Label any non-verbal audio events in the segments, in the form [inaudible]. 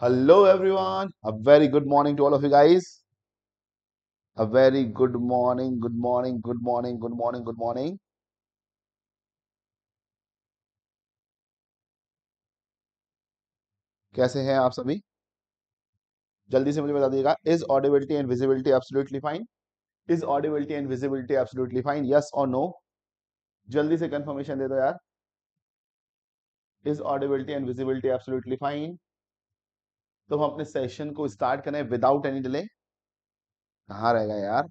Hello everyone. A very good morning to all of you guys. A very good morning, good morning, good morning, good morning, good morning. कैसे हैं आप सभी जल्दी से मुझे बता दीजिएगा is audibility and visibility absolutely fine is audibility and visibility absolutely fine yes और नो जल्दी से कंफर्मेशन दे दो यार is audibility and visibility absolutely fine तो हम अपने सेशन को स्टार्ट करें विदाउट एनी डिले कहा रहेगा यार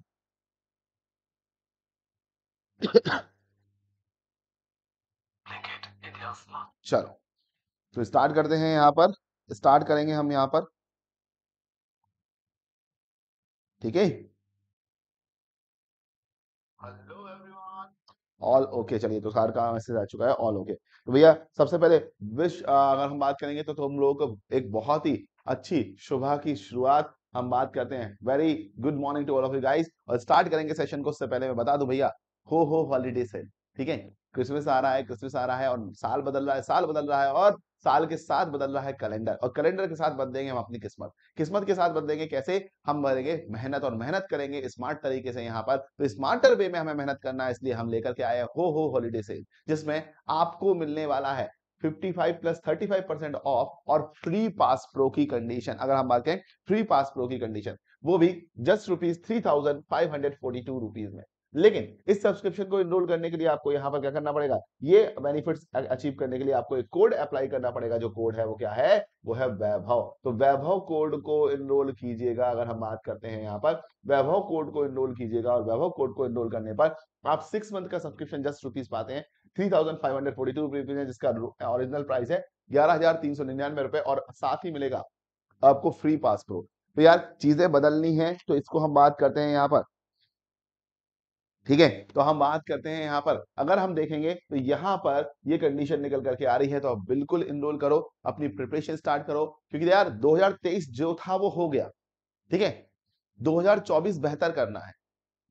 चलो तो स्टार्ट करते हैं यहां पर स्टार्ट करेंगे हम यहां पर ठीक है ऑल ओके चलिए तो सार का मैसेज आ चुका है ऑल ओके okay. तो भैया सबसे पहले विश अगर हम बात करेंगे तो, तो हम लोग एक बहुत ही अच्छी सुबह की शुरुआत हम बात करते हैं very good morning to all of you guys और स्टार्ट करेंगे सेशन को उससे पहले मैं बता दूं भैया हो हो हॉलीडे से ठीक है क्रिसमस आ रहा है क्रिसमस आ रहा है और साल बदल रहा है साल बदल रहा है और साल के साथ बदल रहा है कैलेंडर और कैलेंडर के साथ बदलेंगे हम अपनी किस्मत किस्मत के साथ बदलेंगे कैसे हम बदलेंगे मेहनत और मेहनत करेंगे स्मार्ट तरीके से यहाँ पर तो स्मार्टर वे में हमें मेहनत करना है इसलिए हम लेकर के आए हो हो हॉलीडे सेल जिसमें आपको मिलने वाला है 55 प्लस 35 परसेंट ऑफ और फ्री पास प्रो की कंडीशन अगर हम बात करें फ्री पास प्रो की कंडीशन वो भी just rupees three thousand five hundred forty two rupees में लेकिन इस सब्सक्रिप्शन को इनरोल करने के लिए आपको यहाँ पर क्या करना पड़ेगा ये बेनिफिट्स अचीव करने के लिए आपको एक कोड अप्लाई करना पड़ेगा जो कोड है वो क्या है वो है वैभव तो वैभव कोड को इनरोल कीजिएगा अगर हम बात करते हैं यहाँ पर वैभव कोड को इनरोल कीजिएगा और वैभव कोड को इनरोल करने पर आप सिक्स मंथ का सब्सक्रिप्शन जस्ट रुपीज पाते हैं three thousand five hundred forty two जिसका ओरिजिनल प्राइस है ग्यारह हजार तीन सौ निन्यानवे रुपए और साथ ही मिलेगा आपको फ्री पास प्रो तो यार चीजें बदलनी है तो इसको हम बात करते हैं यहाँ पर ठीक है तो हम बात करते हैं यहाँ पर अगर हम देखेंगे तो यहाँ पर ये कंडीशन निकल करके आ रही है तो आप बिल्कुल इनरोल करो अपनी प्रिपरेशन स्टार्ट करो क्योंकि यार 2023 जो था वो हो गया ठीक है 2024 बेहतर करना है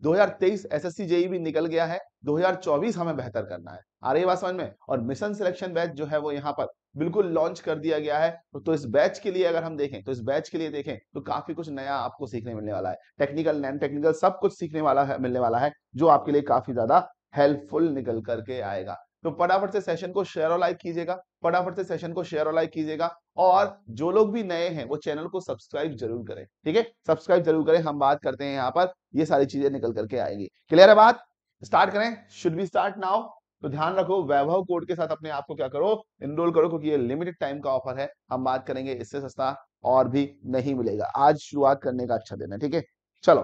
2023 एसएससी जेई भी निकल गया है 2024 हमें बेहतर करना है आ रही है बात समझ में और मिशन सिलेक्शन बैच जो है वो यहाँ पर बिल्कुल लॉन्च कर दिया गया है तो इस बैच के लिए अगर हम देखें तो इस बैच के लिए देखें तो काफी कुछ नया आपको सीखने मिलने वाला है टेक्निकल नैन टेक्निकल सब कुछ सीखने वाला है मिलने वाला है जो आपके लिए काफी ज्यादा हेल्पफुल निकल करके आएगा तो फटाफट से सेशन को शेयर और लाइक कीजिएगा फटाफट से सेशन को शेयर और लाइक कीजिएगा और जो लोग भी नए हैं वो चैनल को सब्सक्राइब जरूर करें ठीक है सब्सक्राइब जरूर करें हम बात करते हैं यहाँ पर ये सारी चीजें निकल करके आएंगी क्लियर है बात स्टार्ट करें शुड बी स्टार्ट नाउ तो ध्यान रखो वैभव कोड के साथ अपने आप को क्या करो इनरोल करो क्योंकि ये लिमिटेड टाइम का ऑफर है हम बात करेंगे इससे सस्ता और भी नहीं मिलेगा आज शुरुआत करने का अच्छा दिन है ठीक है चलो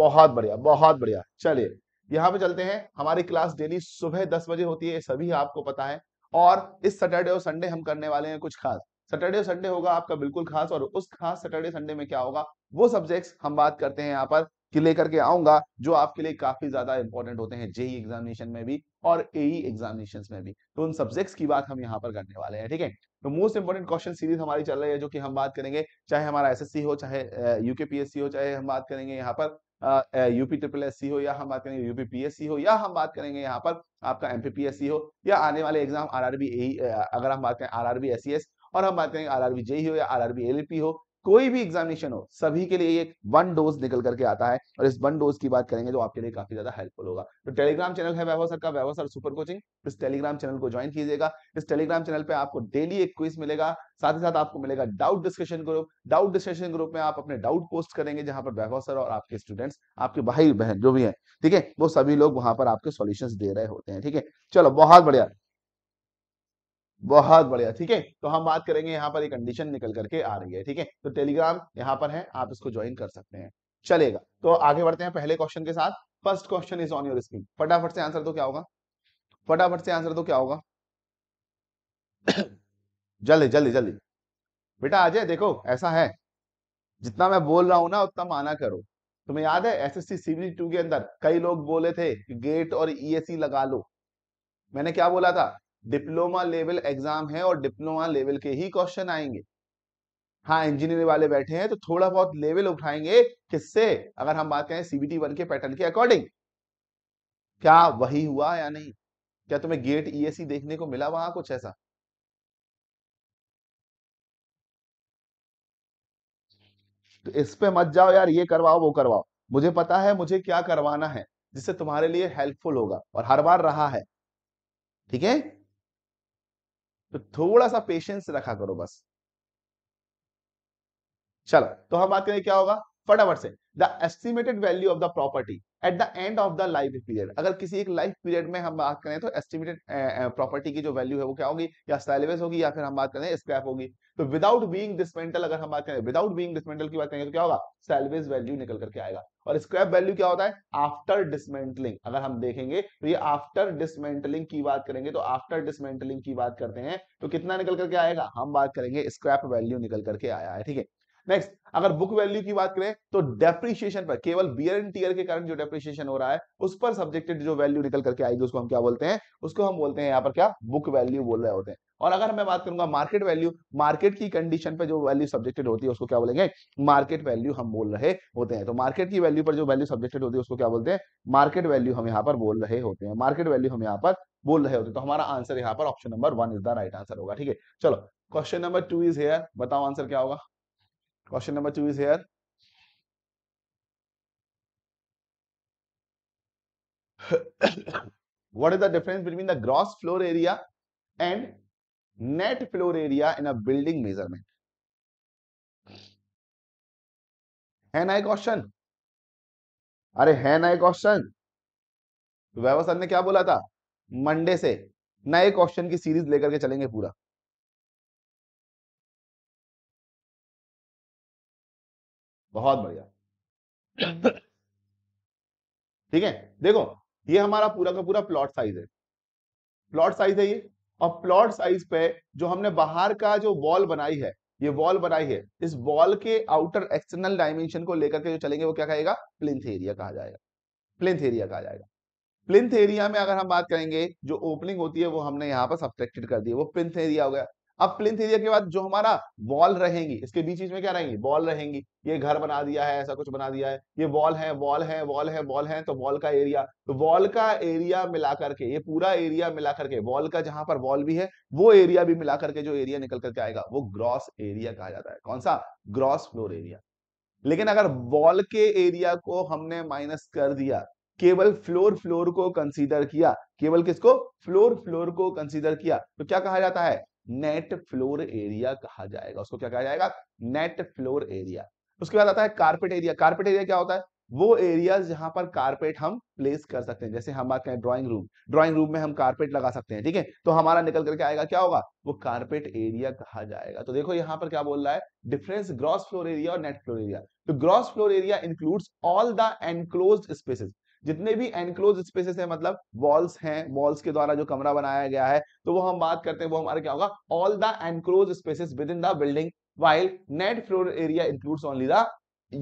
बहुत बढ़िया बहुत बढ़िया चलिए यहाँ पे चलते हैं हमारी क्लास डेली सुबह दस बजे होती है सभी आपको पता है और इस सैटरडे और संडे हम करने वाले हैं कुछ खास सैटरडे और संडे होगा आपका बिल्कुल खास और उस खास सैटरडे संडे में क्या होगा वो सब्जेक्ट्स हम बात करते हैं यहाँ पर कि लेकर के आऊंगा जो आपके लिए काफी ज्यादा इंपॉर्टेंट होते हैं जेई एग्जामिनेशन में भी और एई एग्जामिनेशन e में भी तो उन सब्जेक्ट्स की बात हम यहाँ पर करने वाले हैं ठीक है तो मोस्ट इंपॉर्टेंट क्वेश्चन सीरीज हमारी चल रही है जो कि हम बात करेंगे चाहे हमारा एसएससी हो चाहे यूके पीएससी हो चाहे हम बात करेंगे यहाँ पर यूपी ट्रिपल एस हो या हम बात करेंगे यूपी पीएससी हो या हम बात करेंगे यहाँ पर आपका एमपीपीएससी हो या आने वाले एग्जाम आर एई अगर हम बात करें आरआरबी एस e और हम बात करेंगे आर बी जेई हो या आर एल पी हो कोई भी एग्जामिनेशन हो सभी के लिए एक वन डोज निकल करके आता है और इस वन डोज की बात करेंगे जो आपके लिए काफी ज्यादा हेल्पफुल होगा तो टेलीग्राम चैनल है वैभव सर का वैभव सर सुपर कोचिंग इस टेलीग्राम चैनल को ज्वाइन कीजिएगा इस टेलीग्राम चैनल पे आपको डेली एक क्विज मिलेगा साथ ही साथ आपको मिलेगा doubt discussion group doubt discussion group में आप अपने डाउट पोस्ट करेंगे जहां पर वैभव सर और आपके स्टूडेंट्स आपके भाई बहन जो भी है ठीक है वो सभी लोग वहां पर आपके सोल्यूशन दे रहे होते हैं ठीक है चलो बहुत बढ़िया बहुत बढ़िया ठीक है तो हम बात करेंगे यहाँ पर एक कंडीशन निकल करके आ रही है ठीक है तो टेलीग्राम यहाँ पर है आप इसको ज्वाइन कर सकते हैं चलेगा तो आगे बढ़ते हैं पहले क्वेश्चन के साथ first question is on your screen फटाफट से आंसर तो क्या होगा फटाफट से आंसर तो क्या होगा [coughs] जल्दी जल्दी जल्दी बेटा अजय देखो ऐसा है जितना मैं बोल रहा हूं ना उतना माना करो तुम्हें याद है एस एस टू के अंदर कई लोग बोले थे कि गेट और ईएससी e e लगा लो मैंने क्या बोला था डिप्लोमा लेवल एग्जाम है और डिप्लोमा लेवल के ही क्वेश्चन आएंगे हाँ इंजीनियरिंग वाले बैठे हैं तो थोड़ा बहुत लेवल उठाएंगे किससे अगर हम बात करें सीबीटी वन के पैटर्न के अकॉर्डिंग क्या वही हुआ या नहीं क्या तुम्हें गेट ई e e देखने को मिला वहां कुछ ऐसा तो इस पे मत जाओ यार ये करवाओ वो करवाओ मुझे पता है मुझे क्या करवाना है जिससे तुम्हारे लिए हेल्पफुल होगा और हर बार रहा है ठीक है तो थोड़ा सा पेशेंस रखा करो बस चलो तो हम बात करें क्या होगा फटाफट से the estimated value of the property at the end of the life period अगर किसी एक लाइफ पीरियड में हम बात करें तो एस्टिमेटेड प्रॉपर्टी की जो वैल्यू है वो क्या होगी या सैलवेज होगी या फिर हम बात करें स्क्रैप होगी तो विदाउट बीइंग डिसमेंटल अगर हम बात करें विदाउट बीइंग डिसमेंटल की बात करेंगे तो क्या होगा सैलवेज वैल्यू निकल करके आएगा और स्क्रैप वैल्यू क्या होता है आफ्टर डिसमेंटलिंग अगर हम देखेंगे तो ये आफ्टर डिसमेंटलिंग की बात करेंगे तो आफ्टर डिसमेंटलिंग की बात करते हैं तो कितना निकल करके आएगा हम बात करेंगे स्क्रैप वैल्यू निकल करके आया है ठीक है नेक्स्ट अगर बुक वैल्यू की बात करें तो डेप्रिशिएशन पर केवल बियर एंड टीयर के कारण जो डेप्रिशिएशन हो रहा है उस पर सब्जेक्टेड जो वैल्यू निकल करके आएगी उसको हम क्या बोलते हैं उसको हम बोलते हैं यहाँ पर क्या बुक वैल्यू बोल रहे होते हैं और अगर मैं बात करूंगा मार्केट वैल्यू मार्केट की कंडीशन पर जो वैल्यू सब्जेक्टेड होती है उसको क्या बोलेंगे मार्केट वैल्यू हम बोल रहे होते हैं तो मार्केट की वैल्यू पर जो वैल्यू सब्जेक्टेड होती है उसको क्या बोलते हैं मार्केट वैल्यू हम यहाँ पर बोल रहे होते हैं मार्केट वैल्यू हम यहाँ पर बोल रहे होते हैं तो हमारा आंसर यहाँ पर option number one is the right answer होगा ठीक है चलो question number two is here बताओ आंसर क्या होगा Question number two is here. what is the difference between the gross floor area and net floor area in a building measurement? हैन आई question अरे हैन आई क्वेश्चन वैभव सर ने क्या बोला था मंडे से नए क्वेश्चन की सीरीज लेकर के चलेंगे पूरा बहुत बढ़िया [coughs] ठीक है देखो ये हमारा पूरा का पूरा प्लॉट साइज है प्लॉट साइज है ये और प्लॉट साइज पे जो हमने बाहर का जो वॉल बनाई है ये वॉल बनाई है इस वॉल के आउटर एक्सटर्नल डायमेंशन को लेकर के जो चलेंगे वो क्या कहेगा प्लिंथ एरिया कहा जाएगा प्लिंथ एरिया कहा जाएगा प्लिंथ एरिया में अगर हम बात करेंगे जो ओपनिंग होती है वो हमने यहाँ पर सब्सट्रेक्टेड कर दी वो प्लिंथ एरिया हो गया अब प्लिंथ एरिया के बाद जो हमारा वॉल रहेंगी इसके बीच बीच में क्या रहेंगी वॉल रहेंगी ये घर बना दिया है ऐसा कुछ बना दिया है ये वॉल है वॉल है वॉल है वॉल है तो वॉल का एरिया तो वॉल का एरिया मिला करके ये पूरा एरिया मिला करके वॉल का जहां पर वॉल भी है वो एरिया भी मिला करके जो एरिया निकल करके आएगा वो ग्रॉस एरिया कहा जाता है कौन सा ग्रॉस फ्लोर एरिया लेकिन अगर वॉल के एरिया को हमने माइनस कर दिया केवल फ्लोर फ्लोर को कंसीडर किया केवल किसको फ्लोर फ्लोर को कंसीडर किया तो क्या कहा जाता है नेट फ्लोर एरिया कहा जाएगा उसको क्या कहा जाएगा नेट फ्लोर एरिया उसके बाद आता है कार्पेट एरिया कार्पेट एरिया क्या होता है वो एरिया जहां पर कारपेट हम प्लेस कर सकते हैं जैसे हम कहें ड्रॉइंग रूम ड्रॉइंग रूम में हम कारपेट लगा सकते हैं ठीक है तो हमारा निकल करके आएगा क्या होगा वो कारपेट एरिया कहा जाएगा तो देखो यहाँ पर क्या बोल रहा है डिफरेंस ग्रॉस फ्लोर एरिया और नेट फ्लोर एरिया तो gross floor area includes all the enclose spaces जितने भी एनक्लोज स्पेसेस है मतलब वॉल्स हैं वॉल्स के द्वारा जो कमरा बनाया गया है तो वो हम बात करते हैं वो हमारा क्या होगा all the enclose spaces within the building while net floor area includes only the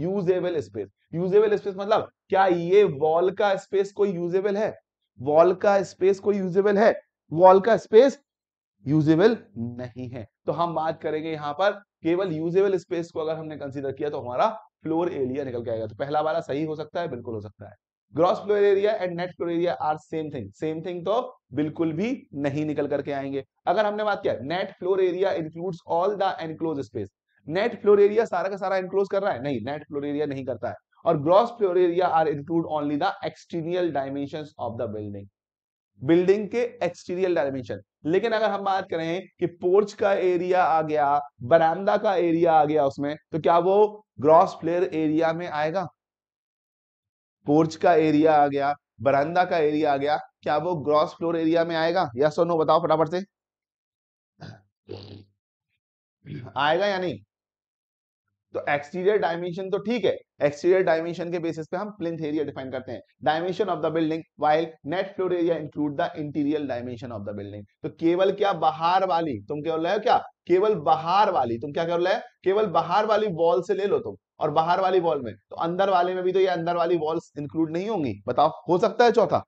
usable space usable space मतलब क्या ये वॉल का स्पेस कोई यूजेबल है वॉल का स्पेस कोई यूजेबल है वॉल का स्पेस यूजेबल नहीं है तो हम बात करेंगे यहाँ पर केवल यूजेबल स्पेस को अगर हमने कंसीडर किया तो हमारा फ्लोर एरिया निकल के आएगा तो पहला वाला सही हो सकता है बिल्कुल हो सकता है gross floor area and net floor area are same thing same thing तो बिल्कुल भी नहीं निकल करके आएंगे अगर हमने बात किया net floor area includes all the enclose space net floor area सारा का सारा इंक्लोज कर रहा है नहीं नेट फ्लोर एरिया नहीं करता है और gross floor area are include only the exterior dimension of the building building के एक्सटीरियर डायमेंशन लेकिन अगर हम बात करें कि पोर्च का एरिया आ गया बरामदा का एरिया आ गया उसमें तो क्या वो ग्रॉस फ्लेयर एरिया में आएगा पोर्च का एरिया आ गया बरंदा का एरिया आ गया क्या वो ग्रॉस फ्लोर एरिया में आएगा या सो नो बताओ फटाफट से आएगा या नहीं तो एक्सटीरियर डायमेंशन तो ठीक है एक्सटीरियर डायमेंशन के बेसिस पे हम प्लिंथ एरिया डिफाइन करते हैं dimension of the building while net floor area include the interior dimension of the building तो केवल क्या बाहर वाली तुम क्या बोल रहे हो क्या केवल बाहर वाली तुम क्या कर रहे हो केवल बाहर वाली वॉल से ले लो तुम और बाहर वाली वॉल में तो अंदर वाले में भी तो ये अंदर वाली वॉल्स इंक्लूड नहीं होंगी बताओ हो सकता है चौथा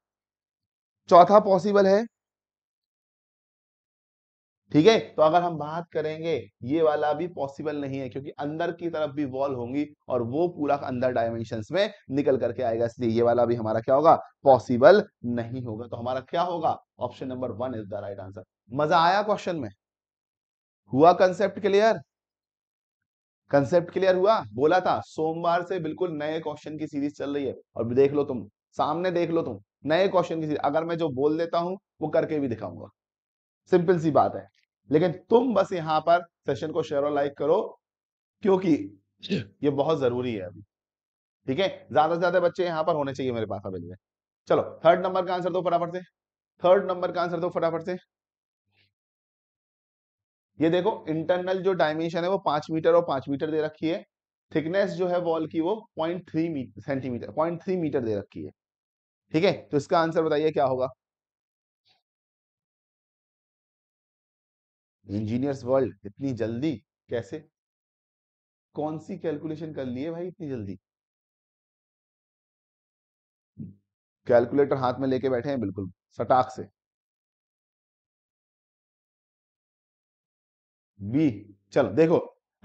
चौथा पॉसिबल है ठीक है तो अगर हम बात करेंगे ये वाला भी पॉसिबल नहीं है क्योंकि अंदर की तरफ भी वॉल होंगी और वो पूरा अंदर डायमेंशन में निकल करके आएगा इसलिए ये वाला भी हमारा क्या होगा पॉसिबल नहीं होगा तो हमारा क्या होगा option number one is the right answer मजा आया क्वेश्चन में हुआ कंसेप्ट क्लियर कंसेप्ट क्लियर हुआ बोला था सोमवार से बिल्कुल नए क्वेश्चन की सीरीज चल रही है और देख लो तुम सामने देख लो तुम नए क्वेश्चन की सीरीज अगर मैं जो बोल देता हूं वो करके भी दिखाऊंगा सिंपल सी बात है लेकिन तुम बस यहां पर सेशन को शेयर और लाइक करो क्योंकि ये बहुत जरूरी है अभी ठीक है ज्यादा से ज्यादा बच्चे यहां पर होने चाहिए मेरे पास अभी चलो थर्ड नंबर का आंसर दो फटाफट से थर्ड नंबर का आंसर दो फटाफट से ये देखो इंटरनल जो डायमेंशन है वो पांच मीटर और पांच मीटर दे रखी है थिकनेस जो है वॉल की वो point three centimetre point three metre दे रखी है ठीक है तो इसका आंसर बताइए क्या होगा इंजीनियर्स वर्ल्ड इतनी जल्दी कैसे कौन सी कैलकुलेशन कर लिए भाई इतनी जल्दी कैलकुलेटर हाथ में लेके बैठे हैं बिल्कुल सटाक से बी चलो देखो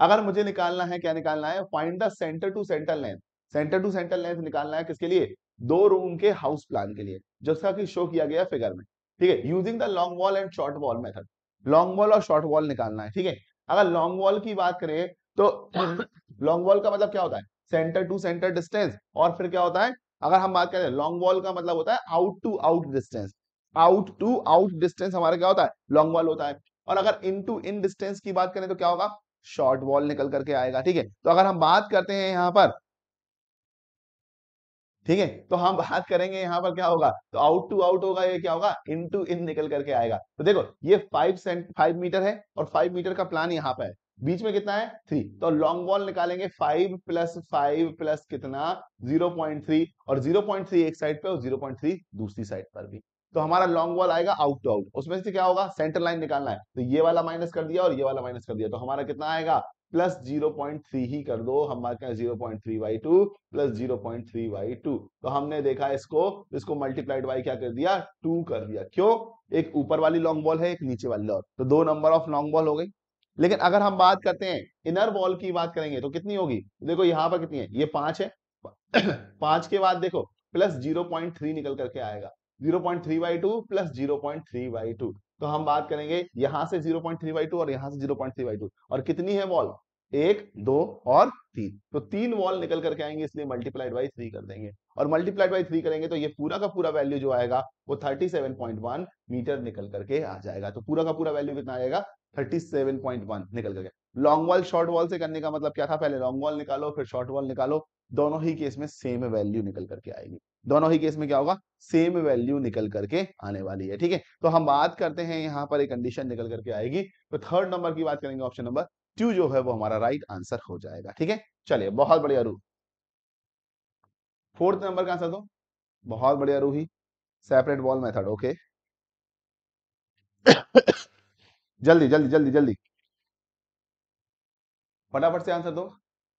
अगर मुझे निकालना है क्या निकालना है find the centre to centre length centre to centre length निकालना है किसके लिए दो रूम के हाउस प्लान के लिए जैसा कि शो किया गया फिगर में ठीक है using the long wall and short wall method long wall और शॉर्ट बॉल निकालना है ठीक है अगर लॉन्ग बॉल की बात करें तो लॉन्ग हम्म। बॉल का मतलब क्या होता है सेंटर टू सेंटर डिस्टेंस और फिर क्या होता है अगर हम बात करें लॉन्ग बॉल का मतलब होता है out to out distance out to out distance हमारा क्या होता है लॉन्ग बॉल होता है और अगर इन टू इन डिस्टेंस की बात करें तो क्या होगा शॉर्ट बॉल निकल करके आएगा ठीक है तो अगर हम बात करते हैं यहाँ पर ठीक है तो हम बात करेंगे यहाँ पर क्या होगा तो आउट टू आउट होगा ये क्या होगा इन टू इन निकल करके आएगा तो देखो ये फाइव सेंट फाइव मीटर है और फाइव मीटर का प्लान यहाँ पर है बीच में कितना है थ्री तो लॉन्ग बॉल निकालेंगे फाइव प्लस फाइव प्लस कितना जीरो पॉइंट थ्री और जीरो पॉइंट थ्री एक साइड पे और जीरो पॉइंट थ्री दूसरी साइड पर भी तो हमारा लॉन्ग बॉल आएगा आउट टू आउट उसमें से क्या होगा सेंटर लाइन निकालना है तो ये वाला माइनस कर दिया और ये वाला माइनस कर दिया तो हमारा कितना आएगा प्लस जीरो पॉइंट थ्री ही कर दो हमारे क्या zero point three by two plus zero point three by two तो हमने देखा इसको इसको मल्टीप्लाइड बाई क्या कर दिया टू कर दिया क्यों एक ऊपर वाली लॉन्ग बॉल है एक नीचे वाली और तो दो नंबर ऑफ लॉन्ग बॉल हो गई लेकिन अगर हम बात करते हैं इनर बॉल की बात करेंगे तो कितनी होगी देखो यहाँ पर कितनी है ये पांच है [coughs] पांच के बाद देखो प्लस जीरो पॉइंट थ्री निकल करके आएगा zero point three by two plus zero point three by two तो हम बात करेंगे यहां से zero point three by two और यहां से zero point three by two और कितनी है वॉल एक दो और तीन तो तीन वॉल निकल करके आएंगे इसलिए मल्टीप्लाइड बाई थ्री कर देंगे और मल्टीप्लाइड बाई थ्री करेंगे तो ये पूरा का पूरा वैल्यू जो आएगा वो 37.1 मीटर निकल करके आ जाएगा तो पूरा का पूरा वैल्यू कितना आएगा 37.1 निकल करके लॉन्ग वॉल शॉर्ट वॉल से करने का मतलब क्या था पहले लॉन्ग वॉल निकालो फिर शॉर्ट वॉल निकालो दोनों ही केस में सेम वैल्यू निकल करके आएगी दोनों ही केस में क्या होगा सेम वैल्यू निकल करके आने वाली है ठीक है तो हम बात करते हैं यहाँ पर एक कंडीशन निकल करके आएगी तो थर्ड नंबर की बात करेंगे ऑप्शन नंबर टू जो है वो हमारा राइट आंसर हो जाएगा ठीक है चलिए बहुत बढ़िया रूह फोर्थ नंबर का आंसर दो बहुत बढ़िया Ruhi separate wall method okay जल्दी जल्दी जल्दी जल्दी फटाफट से आंसर दो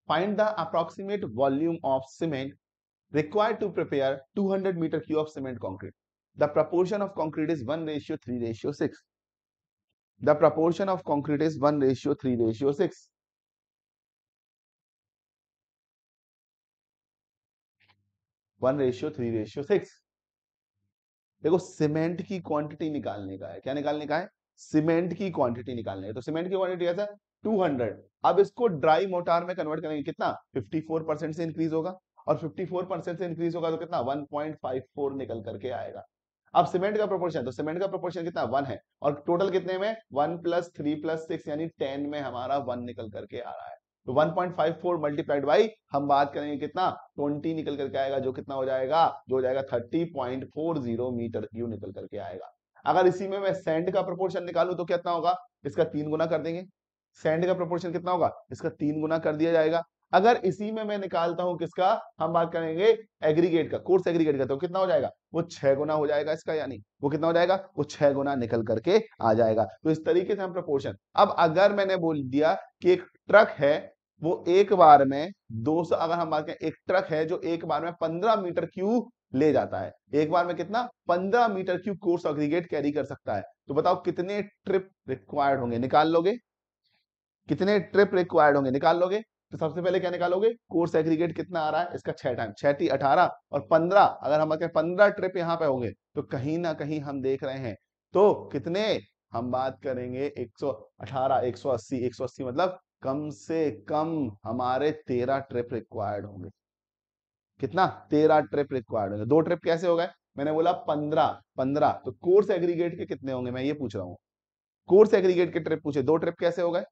find the approximate volume of cement required to prepare 200 meter cube of cement concrete. The proportion of concrete is 1 ratio 3 ratio 6. The proportion of concrete is 1 ratio 3 ratio 6. One ratio three ratio six देखो cement की quantity निकालने का है क्या निकालने का है cement की क्वांटिटी निकालनी है तो सीमेंट की क्वांटिटी ऐसा टू हंड्रेड अब इसको ड्राई मोटार में कन्वर्ट करेंगे कितना फिफ्टी फोर परसेंट से इंक्रीज होगा और फिफ्टी फोर परसेंट से इंक्रीज होगा तो कितना वन पॉइंट फाइव फोर निकल करके आएगा अब सीमेंट का प्रोपोर्शन तो सीमेंट का प्रोपोर्शन कितना वन है और टोटल कितने में one plus three plus six यानी टेन में हमारा वन निकल करके आ रहा है तो 1.54 मल्टीप्लाइड बाई हम बात करेंगे कितना 20 निकल करके आएगा जो कितना हो जाएगा जो हो जाएगा 30.40 मीटर क्यू निकल करके आएगा अगर इसी में मैं सैंड का प्रपोर्शन निकालू तो कितना होगा इसका तीन गुना कर देंगे सैंड का प्रपोर्शन कितना होगा इसका तीन गुना कर दिया जाएगा अगर इसी में मैं निकालता हूं किसका हम बात करेंगे एग्रीगेट का कोर्स एग्रीगेट का तो कितना हो जाएगा वो छह गुना हो जाएगा इसका यानी वो कितना हो जाएगा वो छह गुना निकल करके आ जाएगा तो इस तरीके से हम प्रपोर्शन अब अगर मैंने बोल दिया कि एक ट्रक है वो एक बार में 200 अगर हम बात करें एक ट्रक है जो एक बार में 15 मीटर क्यू ले जाता है एक बार में कितना पंद्रह metre cube coarse aggregate carry कर सकता है तो बताओ कितने ट्रिप रिक्वायर्ड होंगे निकाल लोगे कितने ट्रिप रिक्वायर्ड होंगे निकाल लोगे तो सबसे पहले क्या निकालोगे कोर्स एग्रीगेट कितना आ रहा है इसका छह टाइम छह टी अठारह और पंद्रह अगर हम अगर पंद्रह ट्रिप यहाँ पे होंगे तो कहीं ना कहीं हम देख रहे हैं तो कितने हम बात करेंगे 118 180 180 मतलब कम से कम हमारे तेरह ट्रिप रिक्वायर्ड होंगे कितना तेरह ट्रिप रिक्वायर्ड होंगे दो ट्रिप कैसे हो गए मैंने बोला पंद्रह पंद्रह तो कोर्स एग्रीगेट के कितने होंगे मैं ये पूछ रहा हूँ कोर्स एग्रीगेट के ट्रिप पूछे दो ट्रिप कैसे हो गए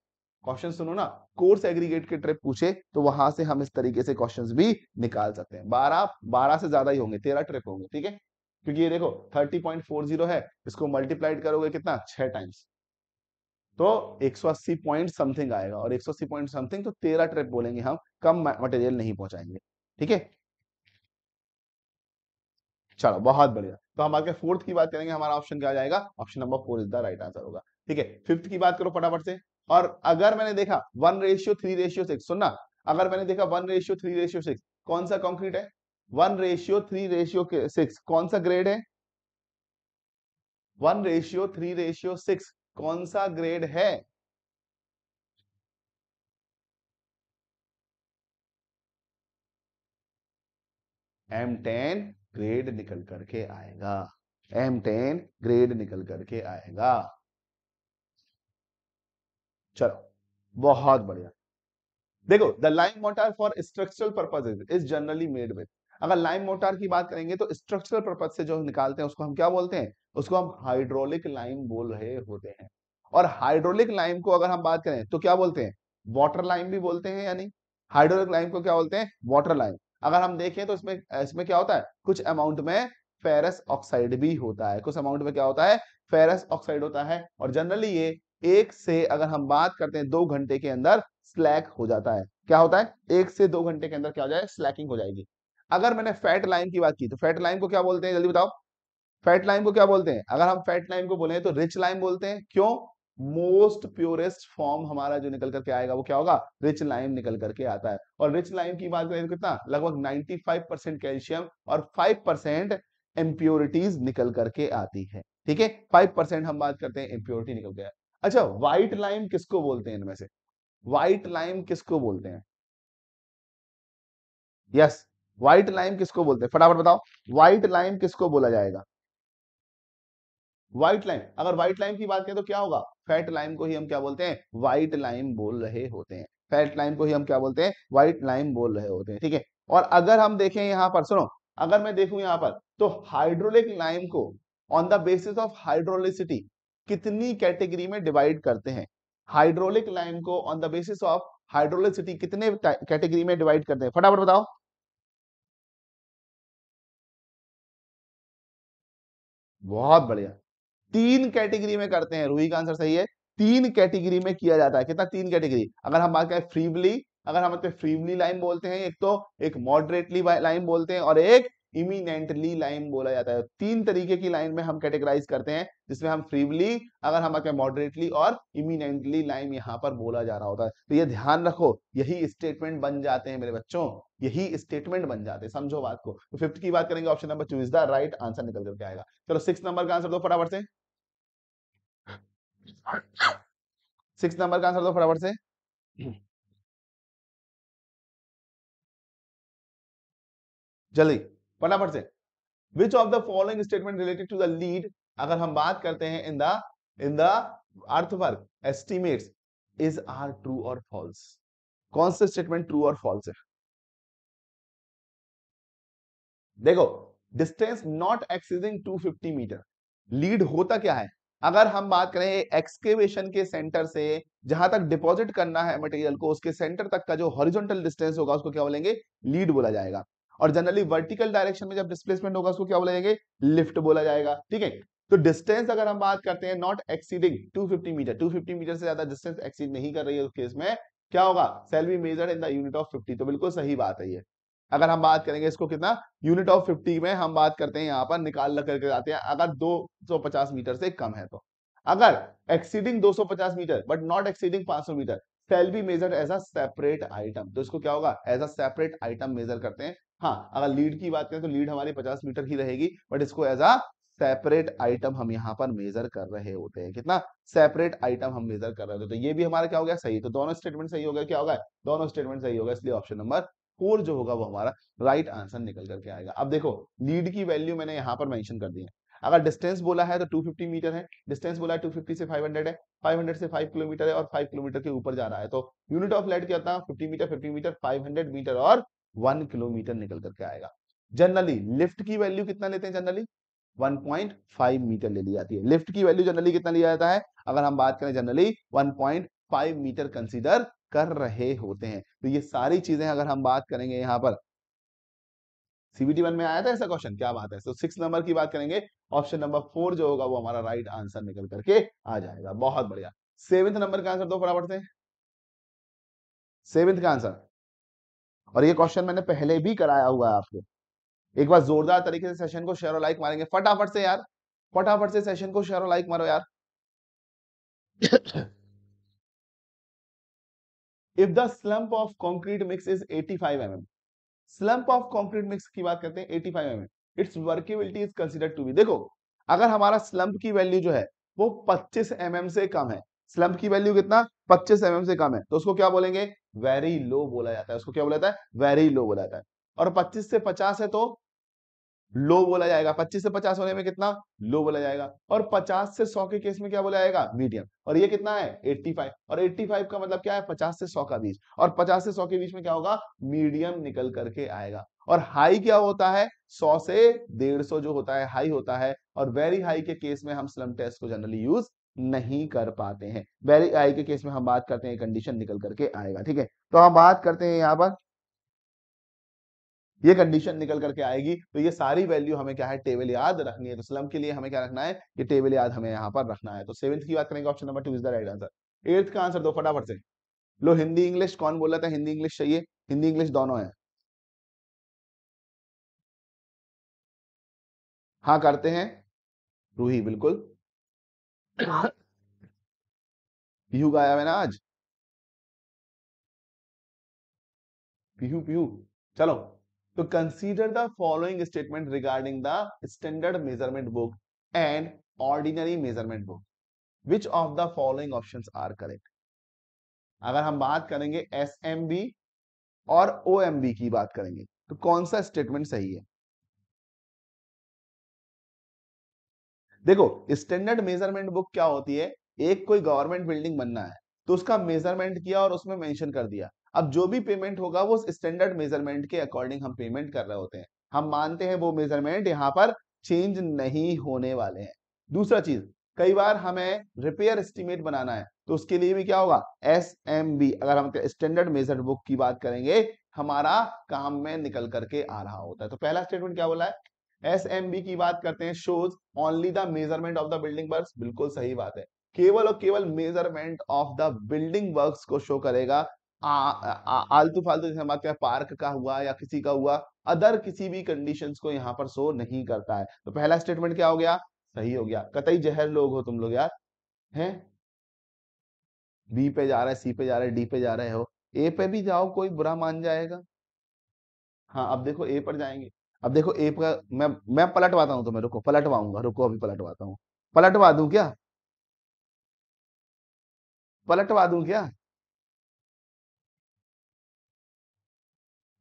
क्वेश्चन सुनो ना कोर्स एग्रीगेट के ट्रिप पूछे तो वहां से हम इस तरीके से क्वेश्चंस भी निकाल सकते हैं बारह बारह से ज्यादा ही होंगे तेरह ट्रिप होंगे ठीक है क्योंकि ये देखो थर्टी पॉइंट फोर जीरो है इसको मल्टीप्लाइड करोगे कितना छह टाइम्स तो एक सौ अस्सी पॉइंट समथिंग आएगा और एक सौ अस्सी पॉइंट समथिंग तो तेरह ट्रिप बोलेंगे हम कम मटेरियल नहीं पहुंचाएंगे ठीक है चलो बहुत बढ़िया तो हम आगे फोर्थ की बात करेंगे हमारा ऑप्शन क्या जाएगा option number four is the right answer होगा ठीक है फिफ्थ की बात करो फटाफट से और अगर मैंने देखा one ratio three ratio six सुनना अगर मैंने देखा one ratio three ratio six कौन सा कॉन्क्रीट है one ratio three ratio six कौन सा ग्रेड है one ratio three ratio six कौन सा ग्रेड है एम टेन ग्रेड हम्म। निकल करके आएगा एम टेन ग्रेड निकल करके आएगा चलो बहुत बढ़िया देखो the lime mortar for structural purpose is generally made with अगर लाइम मोटर की बात करेंगे तो स्ट्रक्चरल पर्पज से जो निकालते हैं उसको हम क्या बोलते हैं उसको हम हाइड्रोलिक लाइम बोल रहे होते हैं और हाइड्रोलिक लाइम को अगर हम बात करें तो क्या बोलते हैं वाटर लाइम भी बोलते हैं यानी हाइड्रोलिक लाइम को क्या बोलते हैं वाटर लाइम अगर हम देखें तो इसमें इसमें क्या होता है कुछ अमाउंट में फेरस ऑक्साइड भी होता है कुछ अमाउंट में क्या होता है फेरस ऑक्साइड होता है और जनरली ये एक से अगर हम बात करते हैं दो घंटे के अंदर स्लैक हो जाता है क्या होता है एक से दो घंटे के अंदर क्या हो जाए स्लैकिंग हो जाएगी अगर मैंने फैट लाइन की बात की तो फैट लाइन को क्या बोलते हैं जल्दी बताओ फैट लाइन को क्या बोलते हैं अगर हम फैट लाइन को बोले तो रिच लाइन बोलते हैं क्यों मोस्ट प्योरेस्ट फॉर्म हमारा जो निकल करके आएगा वो क्या होगा रिच लाइम निकल करके आता है और रिच लाइम की बात करें तो कितना लगभग 95 परसेंट कैल्शियम और 5 परसेंट एम्प्योरिटीज निकल करके आती है ठीक है 5 परसेंट हम बात करते हैं एम्प्योरिटी निकल गया अच्छा व्हाइट लाइम किसको बोलते हैं इनमें से व्हाइट लाइम किसको बोलते हैं यस व्हाइट लाइम किसको बोलते हैं फटाफट बताओ व्हाइट लाइम किसको बोला जाएगा व्हाइट लाइम अगर व्हाइट लाइम की बात करें तो क्या होगा फैट लाइम को ही हम क्या बोलते हैं व्हाइट लाइम बोल रहे होते हैं फैट लाइम को ही हम क्या बोलते हैं व्हाइट लाइम बोल रहे होते हैं ठीक है और अगर हम देखें यहाँ पर सुनो अगर मैं देखू यहाँ पर तो हाइड्रोलिक लाइम को on the basis of hydraulicity कितनी कैटेगरी में डिवाइड करते हैं हाइड्रोलिक लाइम को on the basis of hydraulicity कितने कैटेगरी में डिवाइड करते हैं फटाफट बताओ बहुत बढ़िया तीन कैटेगरी में करते हैं रूही का आंसर सही है तीन कैटेगरी में किया जाता है कितना तीन कैटेगरी अगर हम बात करें फ्रीबली अगर हम फ्रीबली लाइन बोलते हैं एक तो एक मॉडरेटली लाइन बोलते हैं और एक इमिनेंटली लाइन बोला जाता है तीन तरीके की लाइन में हम कैटेगराइज करते हैं जिसमें हम फ्रीबली अगर हम आते मॉडरेटली और इमिनेंटली लाइन यहाँ पर बोला जा रहा होता है तो ये ध्यान रखो यही स्टेटमेंट बन जाते हैं मेरे बच्चों यही स्टेटमेंट बन जाते हैं समझो बात को तो फिफ्थ की बात करेंगे option number two is the right answer निकल करके आएगा चलो सिक्स नंबर का आंसर दो फटाफट से सिक्स नंबर का आंसर दो फटाफट से जल्दी फटाफट से which of the following statement related to the lead अगर हम बात करते हैं in the in the earthwork estimates is are true और फॉल्स कौन सा स्टेटमेंट ट्रू और फॉल्स है देखो distance not exceeding 250 metre lead होता क्या है अगर हम बात करें एक्सकेवेशन के सेंटर से जहां तक डिपॉजिट करना है मटेरियल को उसके सेंटर तक का जो हॉरिजॉन्टल डिस्टेंस होगा उसको क्या बोलेंगे लीड बोला जाएगा और जनरली वर्टिकल डायरेक्शन में जब डिस्प्लेसमेंट होगा उसको क्या बोला लिफ्ट बोला जाएगा ठीक है तो डिस्टेंस अगर हम बात करते हैं नॉट एक्सीडिंग 250 मीटर 250 मीटर से ज्यादा डिस्टेंस एक्सीड नहीं कर रही है उस केस में क्या होगा shall be in the unit of 50 तो बिल्कुल सही बात है ये अगर हम बात करेंगे इसको कितना यूनिट ऑफ 50 में हम बात करते हैं यहाँ पर निकाल करके जाते हैं अगर 250 मीटर से कम है तो अगर exceeding 250 metre but not exceeding 500 metre shall be measure as a separate item तो इसको क्या होगा as a separate item measure करते हैं हाँ अगर लीड की बात करें तो लीड हमारी 50 मीटर ही रहेगी बट इसको एज अ सेपरेट आइटम हम यहाँ पर मेजर कर रहे होते हैं कितना सेपरेट आइटम हम मेजर कर रहे होते हैं तो ये भी हमारा क्या हो गया सही तो दोनों स्टेटमेंट सही हो गया क्या होगा दोनों स्टेटमेंट सही होगा इसलिए ऑप्शन नंबर फोर जो होगा वो हमारा राइट right आंसर निकल करके आएगा अब देखो लीड की वैल्यू मैंने यहाँ पर मैंशन कर दी है अगर डिस्टेंस बोला है तो 250 मीटर है डिस्टेंस बोला है 250 से 500 है 500 से 5 किलोमीटर है और 5 किलोमीटर के ऊपर जा रहा है तो यूनिट ऑफ लाइट क्या होता है 50 मीटर 50 मीटर 500 मीटर और 1 किलोमीटर निकल करके आएगा जनरली लिफ्ट की वैल्यू कितना लेते हैं जनरली 1.5 मीटर ले ली जाती है लिफ्ट की वैल्यू जनरली कितना लिया जाता है अगर हम बात करें जनरली 1.5 मीटर कंसीडर कर रहे होते हैं तो ये सारी चीजें अगर हम बात करेंगे यहाँ पर सीबीटी वन में आया था ऐसा क्वेश्चन क्या बात है तो सिक्स नंबर की बात करेंगे ऑप्शन नंबर फोर जो होगा वो हमारा राइट आंसर निकल करके आ जाएगा बहुत बढ़िया सेवेंथ नंबर का आंसर दो फटाफट से सेवेंथ का आंसर और ये क्वेश्चन मैंने पहले भी कराया हुआ है आपको एक बार जोरदार तरीके से सेशन को शेयर और लाइक मारेंगे फटाफट से यार फटाफट से सेशन को शेयर और लाइक मारो यार if the slump of concrete mix is eighty five m m slump of concrete mix की बात करते हैं eighty five m m its workability is considered to be देखो अगर हमारा स्लम्प की वैल्यू जो है वो पच्चीस एम mm एम से कम है स्लम्प की वैल्यू कितना पच्चीस एम mm एम से कम है तो उसको क्या बोलेंगे वेरी लो बोला जाता है उसको क्या बोला जाता है वेरी लो बोला जाता है और 25 से 50 है तो लो बोला जाएगा 25 से 50 होने में कितना लो बोला जाएगा और 50 से 100 के केस में क्या बोला जाएगा मीडियम और ये कितना है 85 और 85 का मतलब क्या है 50 से 100 का बीच और 50 से 100 के बीच में क्या होगा मीडियम निकल करके आएगा और हाई क्या होता है 100 से डेढ़ सौ जो होता है हाई होता है और वेरी हाई के केस में हम स्लम टेस्ट को जनरली यूज नहीं कर पाते हैं वेरी हाई के केस में हम बात करते हैं कंडीशन निकल करके आएगा ठीक है तो हम बात करते हैं यहाँ पर ये कंडीशन निकल करके आएगी तो ये सारी वैल्यू हमें क्या है टेबल याद रखनी है तो स्लम के लिए हमें क्या रखना है ये टेबल याद हमें यहाँ पर रखना है तो सेवंथ की बात करेंगे option number two is the right answer eighth का आंसर दो फटाफट से लो हिंदी इंग्लिश कौन बोला था हिंदी इंग्लिश चाहिए हिंदी इंग्लिश दोनों है हाँ करते हैं रूही बिल्कुल पीहू का आया ना आज पीहू पीहू चलो तो consider the following statement regarding the standard measurement book and ordinary measurement book which of the following options are correct अगर हम बात करेंगे एस और ओ की बात करेंगे तो कौन सा स्टेटमेंट सही है देखो स्टैंडर्ड मेजरमेंट बुक क्या होती है एक कोई गवर्नमेंट बिल्डिंग बनना है तो उसका मेजरमेंट किया और उसमें मेंशन कर दिया अब जो भी पेमेंट होगा वो स्टैंडर्ड मेजरमेंट के अकॉर्डिंग हम पेमेंट कर रहे होते हैं हम मानते हैं वो मेजरमेंट यहाँ पर चेंज नहीं होने वाले हैं दूसरा चीज कई बार हमें रिपेयर एस्टिमेट बनाना है तो उसके लिए भी क्या होगा एस एम बी अगर हम स्टैंडर्ड मेजर बुक की बात करेंगे हमारा काम में निकल करके आ रहा होता है तो पहला स्टेटमेंट क्या बोला है एस एम बी की बात करते हैं shows only the measurement of the building work बिल्कुल सही बात है केवल और केवल measurement of the building work को शो करेगा आलतू फालतू जैसे हम बात करें पार्क का हुआ या किसी का हुआ अदर किसी भी कंडीशंस को यहाँ पर शो नहीं करता है तो पहला स्टेटमेंट क्या हो गया सही हो गया कतई जहर लोग हो तुम लोग यार हैं बी पे जा रहे सी पे जा रहे डी पे जा रहे हो ए पे भी जाओ कोई बुरा मान जाएगा हाँ अब देखो ए पर जाएंगे अब देखो ए पर मैं मैं पलटवाता हूँ मैं रुको पलटवाऊंगा रुको अभी पलटवाता हूँ पलटवा दू क्या पलटवा दू क्या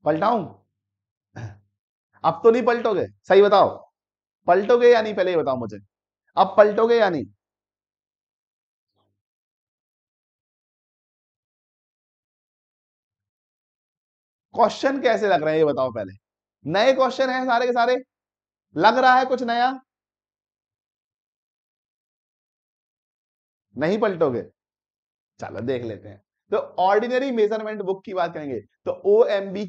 पलटाऊं अब तो नहीं पलटोगे सही बताओ पलटोगे या नहीं पहले ये बताओ मुझे अब पलटोगे या नहीं क्वेश्चन कैसे लग रहे हैं ये बताओ पहले नए क्वेश्चन हैं सारे के सारे लग रहा है कुछ नया नहीं पलटोगे चलो देख लेते हैं तो ऑर्डिनरी मेजरमेंट बुक की बात करेंगे तो ओ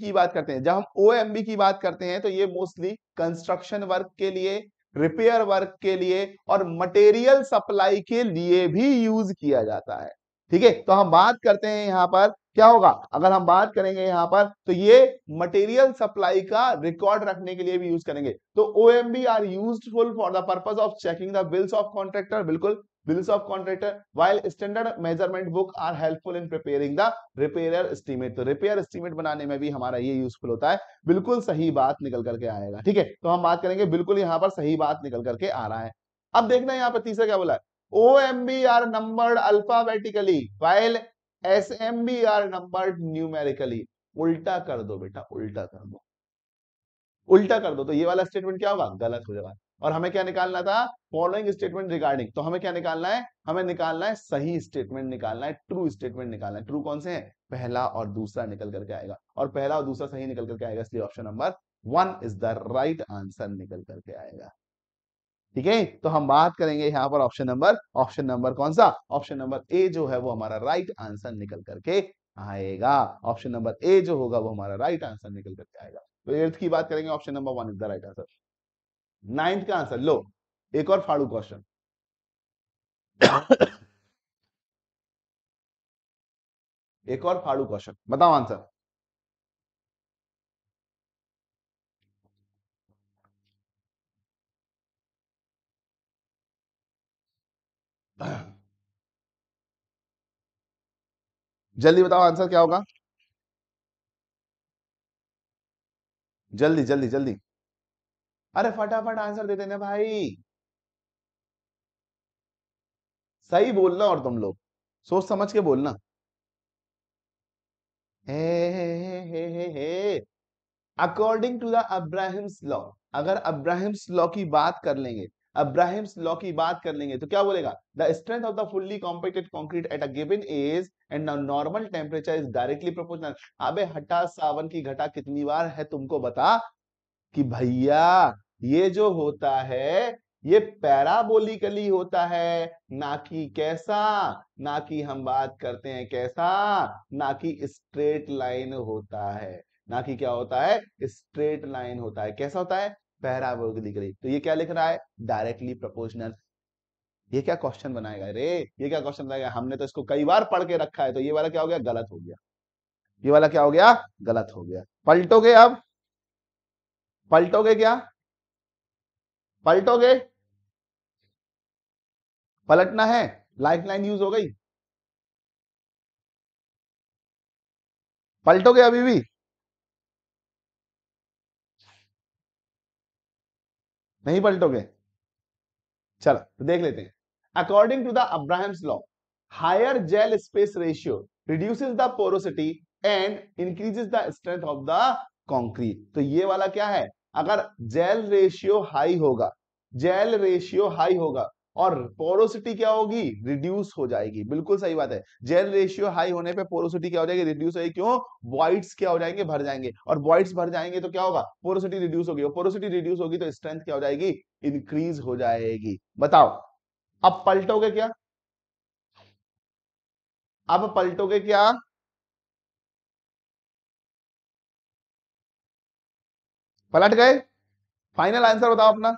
की बात करते हैं जब हम ओ की बात करते हैं तो ये मोस्टली कंस्ट्रक्शन वर्क के लिए रिपेयर वर्क के लिए और मटेरियल सप्लाई के लिए भी यूज किया जाता है ठीक है तो हम बात करते हैं यहां पर क्या होगा अगर हम बात करेंगे यहां पर तो ये मटेरियल सप्लाई का रिकॉर्ड रखने के लिए भी यूज करेंगे तो O M B R use for the purpose of checking the bills of contractor बिल्कुल bills of contractor while standard measurement book are helpful in preparing the repair estimate तो repair estimate बनाने में भी हमारा ये useful होता है बिल्कुल सही बात निकल करके आएगा ठीक है तो हम बात करेंगे बिल्कुल यहाँ पर सही बात निकल करके आ रहा है अब देखना यहाँ पर तीसरा क्या बोला है O M B R numbered alphabetically while S M B R number numerically उल्टा कर दो बेटा उल्टा कर दो उल्टा कर दो तो ये वाला स्टेटमेंट क्या होगा गलत हो जाएगा और हमें क्या निकालना था फॉलोइंग स्टेटमेंट रिगार्डिंग तो हमें क्या निकालना है हमें निकालना है सही स्टेटमेंट निकालना है ट्रू स्टेटमेंट निकालना है ट्रू कौन से है पहला और दूसरा निकल करके आएगा और पहला और दूसरा सही निकल करके आएगा इसलिए option number one is the right answer निकल करके आएगा ठीक है तो हम बात करेंगे यहां पर ऑप्शन नंबर ऑप्शन नंबर कौन सा ऑप्शन नंबर ए जो है वो हमारा राइट right आंसर निकल करके आएगा ऑप्शन नंबर ए जो होगा वो हमारा राइट right आंसर निकल करके आएगा तो एर्थ की बात करेंगे option number one is the right answer ninth का आंसर लो एक और फाड़ू क्वेश्चन एक और फाड़ू क्वेश्चन बताओ आंसर जल्दी बताओ आंसर क्या होगा जल्दी जल्दी जल्दी अरे फटाफट आंसर दे देना भाई सही बोलना और तुम लोग सोच समझ के बोलना according to the Abrams law अगर अब्राहिम्स लॉ की बात कर लेंगे अब्राहिम्स लॉ की बात कर लेंगे तो क्या बोलेगा the strength of the fully compacted concrete at a given age and normal temperature is directly proportional अबे हटा सावन की घटा कितनी बार है तुमको बता कि भैया ये जो होता है ये पैराबोलिकली होता है ना कि कैसा ना कि हम बात करते हैं कैसा ना कि स्ट्रेट लाइन होता है ना कि क्या होता है स्ट्रेट लाइन होता है कैसा होता है पैराबोलिकली तो ये क्या लिख रहा है डायरेक्टली प्रपोजनल ये क्या क्वेश्चन बनाएगा रे ये क्या क्वेश्चन बनाएगा हमने तो इसको कई बार पढ़ के रखा है तो ये वाला क्या हो गया गलत हो गया ये वाला क्या हो गया गलत हो गया पलटोगे अब पलटोगे क्या पलटोगे पलटना है लाइफ लाइन यूज हो गई पलटोगे अभी भी नहीं पलटोगे चलो तो देख लेते हैं according to the Abrams law higher gel space ratio reduces the porosity and increases the strength of the concrete तो ये वाला क्या है अगर जेल रेशियो हाई होगा जेल रेशियो हाई होगा और पोरोसिटी क्या होगी रिड्यूस हो जाएगी बिल्कुल सही बात है जेल रेशियो हाई होने पे पोरोसिटी क्या हो जाएगी रिड्यूस होगी क्यों वॉइड्स क्या हो जाएंगे भर जाएंगे और वॉइड्स भर जाएंगे तो क्या होगा पोरोसिटी रिड्यूस होगी और पोरोसिटी रिड्यूस होगी तो स्ट्रेंथ क्या हो जाएगी इंक्रीज हो जाएगी बताओ अब पलटोगे क्या अब पलटोगे क्या पलट गए फाइनल आंसर बताओ अपना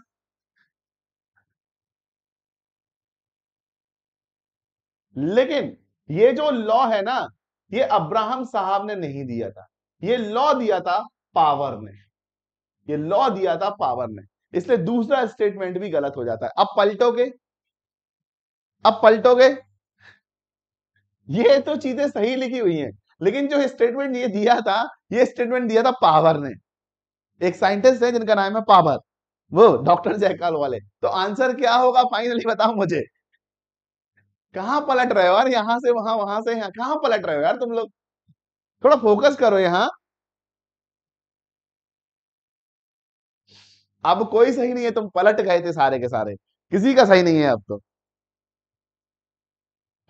लेकिन ये जो लॉ है ना ये अब्राहम साहब ने नहीं दिया था ये लॉ दिया था पावर ने ये लॉ दिया था पावर ने इसलिए दूसरा स्टेटमेंट भी गलत हो जाता है अब पलटोगे अब पलटोगे ये तो चीजें सही लिखी हुई हैं लेकिन जो स्टेटमेंट ये दिया था ये स्टेटमेंट दिया था पावर ने एक साइंटिस्ट है जिनका नाम है पावर वो डॉक्टर जयकाल वाले तो आंसर क्या होगा फाइनली बताओ मुझे कहाँ पलट रहे हो यार यहां से वहां वहां से यहाँ कहाँ पलट रहे हो यार तुम लोग थोड़ा फोकस करो यहाँ अब कोई सही नहीं है तुम पलट गए थे सारे के सारे किसी का सही नहीं है अब तो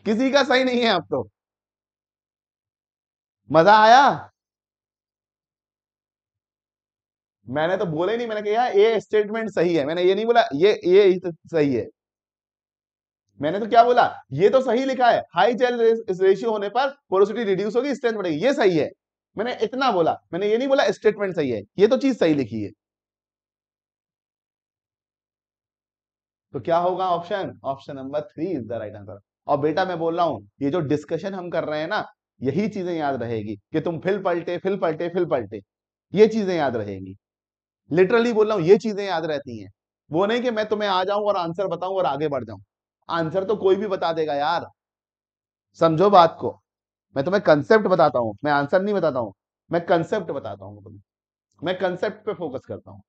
किसी का सही नहीं है अब तो मजा आया मैंने तो बोले नहीं मैंने कहा ये स्टेटमेंट सही है मैंने ये नहीं बोला ये ये तो सही है मैंने तो क्या बोला ये तो सही लिखा है हाई जेल रेशियो होने पर पोरोसिटी रिड्यूस होगी स्ट्रेंथ बढ़ेगी ये सही है मैंने इतना बोला मैंने ये नहीं बोला स्टेटमेंट सही है ये तो चीज सही लिखी है तो क्या होगा option option number three is the right answer और बेटा मैं बोल रहा हूं ये जो डिस्कशन हम कर रहे हैं ना यही चीजें याद रहेगी कि तुम फिल पलटे फिल पलटे फिल पलटे ये चीजें याद रहेगी लिटरली बोल रहा हूं ये चीजें याद रहती हैं वो नहीं कि मैं तुम्हें आ जाऊं और आंसर बताऊं और आगे बढ़ जाऊं आंसर तो कोई भी बता देगा यार समझो बात को मैं तुम्हें कंसेप्ट बताता हूं मैं आंसर नहीं बताता हूं मैं कंसेप्ट बताता हूँ तुम्हें मैं कंसेप्ट पे फोकस करता हूं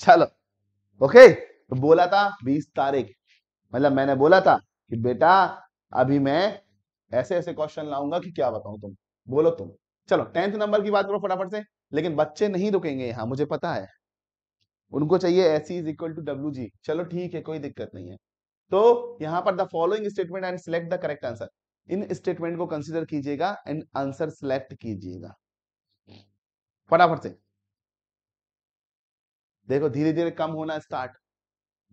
चलो ओके तो बोला था बीस तारीख मतलब मैंने बोला था कि बेटा अभी मैं ऐसे ऐसे क्वेश्चन लाऊंगा कि क्या बताऊं तुम बोलो तुम चलो टेंथ नंबर की बात करो फटाफट से लेकिन बच्चे नहीं रुकेंगे यहाँ मुझे पता है उनको चाहिए S is equal to W G चलो ठीक है कोई दिक्कत नहीं है तो यहाँ पर the following statement and select the correct answer इन स्टेटमेंट को कंसिडर कीजिएगा एंड आंसर सिलेक्ट कीजिएगा फटाफट से देखो धीरे धीरे कम होना स्टार्ट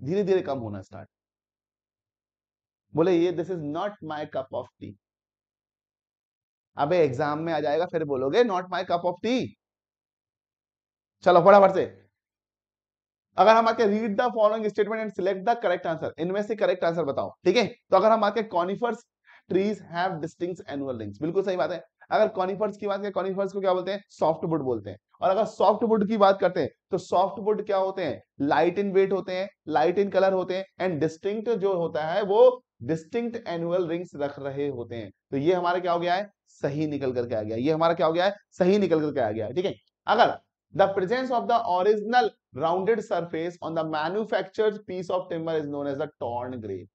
धीरे धीरे कम होना स्टार्ट बोले ये this is not my cup of tea अबे एग्जाम में आ जाएगा फिर बोलोगे not my cup of tea चलो फटाफट से अगर हम आके read the following statement and select the correct answer इनमें से करेक्ट आंसर बताओ ठीक है तो अगर हम आके conifers trees have distinct annual rings बिल्कुल सही बात है अगर कॉनिफर्स की बात करें कॉनिफर्स को क्या बोलते हैं सॉफ्टवुड बोलते हैं और अगर सॉफ्टवुड की बात करते हैं तो सॉफ्टवुड क्या होते हैं लाइट इन वेट होते हैं लाइट इन कलर होते हैं एंड डिस्टिंक्ट जो होता है वो डिस्टिंक्ट एनुअल रिंग्स रख रहे होते हैं तो ये हमारा क्या हो गया है सही निकल करके आ गया ये हमारा क्या हो गया है सही निकल करके आ गया ठीक है अगर The presence of the original rounded surface on the manufactured piece of timber is known as the torn grain.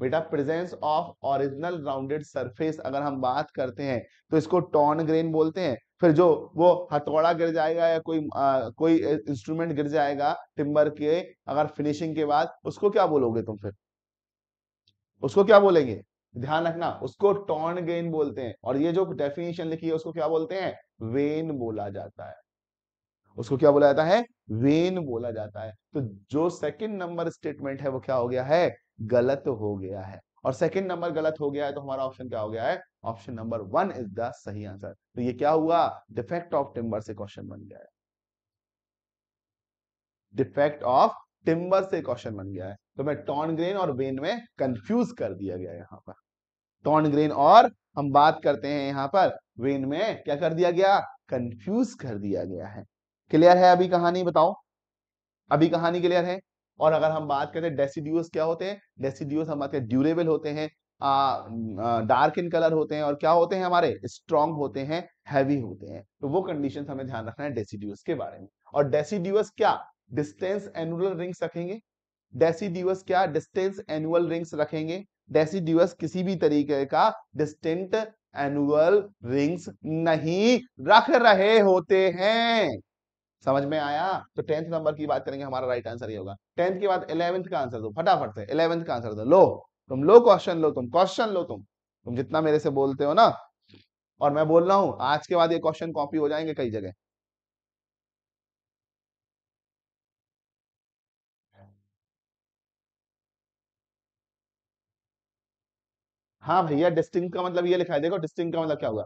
बेटा presence of original rounded surface अगर हम बात करते हैं तो इसको टॉर्न ग्रेन बोलते हैं फिर जो वो हथौड़ा गिर जाएगा या कोई आ, कोई इंस्ट्रूमेंट गिर जाएगा टिम्बर के अगर फिनिशिंग के बाद उसको क्या बोलोगे तुम फिर उसको क्या बोलेंगे ध्यान रखना उसको टॉन ग्रेन बोलते हैं और ये जो डेफिनेशन लिखी है उसको क्या बोलते हैं वेन बोला जाता है उसको क्या बोला जाता है वेन बोला जाता है तो जो सेकंड नंबर स्टेटमेंट है वो क्या हो गया है गलत हो गया है और सेकंड नंबर गलत हो गया है तो हमारा ऑप्शन क्या हो गया है option number one is the सही आंसर तो ये क्या हुआ डिफेक्ट ऑफ टिम्बर से क्वेश्चन बन गया है डिफेक्ट ऑफ टिम्बर से क्वेश्चन बन गया है तो मैं टॉन ग्रेन और वेन में कंफ्यूज कर दिया गया यहां पर टॉन ग्रेन और हम बात करते हैं यहां पर वेन में क्या कर दिया गया कंफ्यूज कर दिया गया है क्लियर है अभी कहानी बताओ अभी हाँ। कहानी क्लियर है और अगर हम बात करें डेसीड्यूस क्या होते हैं डेसीड्यूस हमारे ड्यूरेबल होते हैं डार्क इन कलर होते हैं और क्या होते हैं हमारे स्ट्रॉन्ग होते हैं हैवी होते हैं तो वो कंडीशन हमें ध्यान रखना है डेसीड्यूस के बारे में और डेसीड्यूस क्या डिस्टेंस एनुअल रिंग्स रखेंगे डेसीड्यूस क्या डिस्टेंस एनुअल रिंग्स रखेंगे डेसीड्यूस किसी भी तरीके का डिस्टेंट एनुअल रिंग्स नहीं रख रहे होते हैं समझ में आया तो टेंथ नंबर की बात करेंगे हमारा राइट आंसर ये होगा टेंथ के बाद इलेवेंथ का आंसर दो फटाफट से इलेवेंथ का आंसर दो लो तुम लो क्वेश्चन लो तुम क्वेश्चन लो तुम तुम जितना मेरे से बोलते हो ना और मैं बोल रहा हूं आज के बाद ये क्वेश्चन कॉपी हो जाएंगे कई जगह हाँ भैया डिस्टिंग का मतलब ये लिखा है देखो डिस्टिंग का मतलब क्या होगा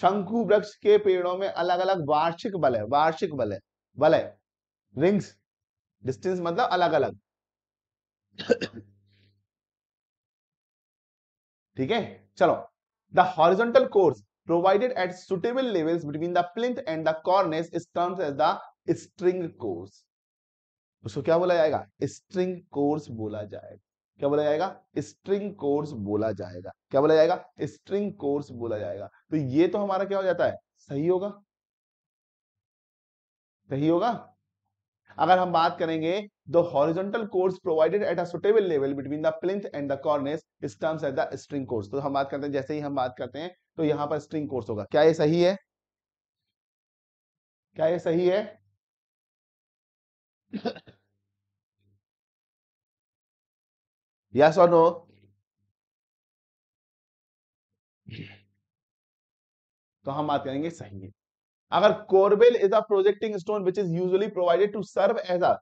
शंकु वृक्ष के पेड़ों में अलग अलग वार्षिक बल है वार्षिक बल है बल है रिंग्स डिस्टेंस मतलब अलग अलग ठीक है चलो the horizontal course provided at suitable levels between the plinth and the cornice is terms as the string course उसको क्या बोला जाएगा स्ट्रिंग कोर्स बोला जाएगा क्या बोला जाएगा स्ट्रिंग कोर्स बोला जाएगा क्या बोला जाएगा स्ट्रिंग कोर्स बोला जाएगा तो ये तो हमारा क्या हो जाता है सही होगा सही होगा अगर हम बात करेंगे the horizontal course provided at a suitable level between the plinth and the cornice is at the string course तो हम बात करते हैं जैसे ही हम बात करते हैं तो यहां पर स्ट्रिंग कोर्स होगा क्या ये सही है क्या ये सही है Yes or no? तो हम बात करेंगे सही है अगर corbel is a projecting stone which is usually provided to serve as a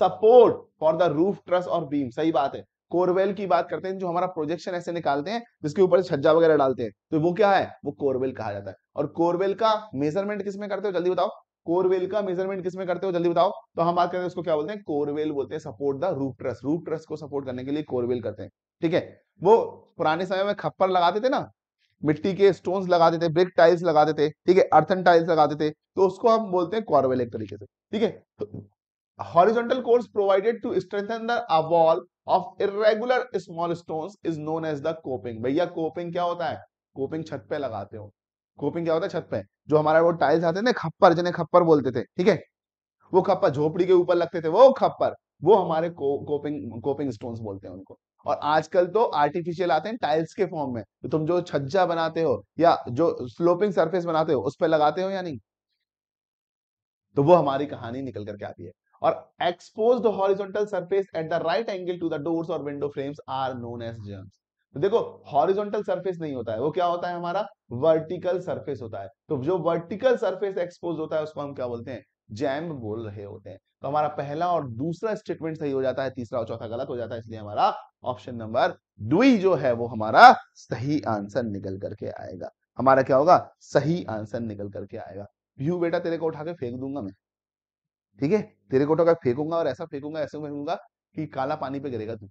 support for the roof truss और बीम सही बात है कोरवेल की बात करते हैं जो हमारा प्रोजेक्शन ऐसे निकालते हैं जिसके ऊपर छज्जा वगैरह डालते हैं तो वो क्या है वो कोरवेल कहा जाता है और कोरवेल का मेजरमेंट किसमें करते हो जल्दी बताओ कोरवेल का मेजरमेंट किसमें करते हो जल्दी बताओ तो हम बात करते हैं उसको क्या बोलते हैं कोरवेल बोलते हैं support the roof truss roof truss को सपोर्ट करने के लिए कोरवेल करते हैं ठीक है वो पुराने समय में खप्पर लगाते थे ना मिट्टी के स्टोन्स लगा देते ब्रिक टाइल्स लगा देते ठीक है अर्थन टाइल्स लगा देते तो उसको हम बोलते हैं कॉरवेल एक तरीके से ठीक है horizontal course provided to strengthen the wall of irregular small stones is known as the coping भैया कोपिंग क्या होता है कोपिंग छत पे लगाते हो कोपिंग क्या होता है छत पे जो हमारा वो टाइल्स आते थे खप्पर जिन्हें खप्पर बोलते थे ठीक है वो खप्पर झोपड़ी के ऊपर लगते थे वो खप्पर वो हमारे को, कोपिंग कोपिंग स्टोन बोलते हैं उनको और आजकल तो आर्टिफिशियल आते हैं टाइल्स के फॉर्म में तो तुम जो छज्जा बनाते हो या जो स्लोपिंग सरफेस बनाते हो उस पर लगाते हो या नहीं तो वो हमारी कहानी निकल करके आती है और exposed horizontal surface at the right angle to the doors और window frames are known as jambs देखो हॉरिजॉन्टल सरफेस नहीं होता है वो क्या होता है हमारा वर्टिकल सरफेस होता है तो जो वर्टिकल सरफेस एक्सपोज होता है उसको हम क्या बोलते हैं जैम बोल रहे होते हैं तो हमारा पहला और दूसरा स्टेटमेंट सही हो जाता है तीसरा और चौथा गलत हो जाता है इसलिए हमारा ऑप्शन नंबर डुई जो है वो हमारा सही आंसर निकल करके आएगा हमारा क्या होगा सही आंसर निकल करके आएगा व्यू बेटा तेरे को उठा के फेंक दूंगा मैं ठीक है तेरे को उठा के फेंकूंगा और ऐसा फेंकूंगा ऐसे फेंकूंगा कि काला पानी पे गिरेगा तू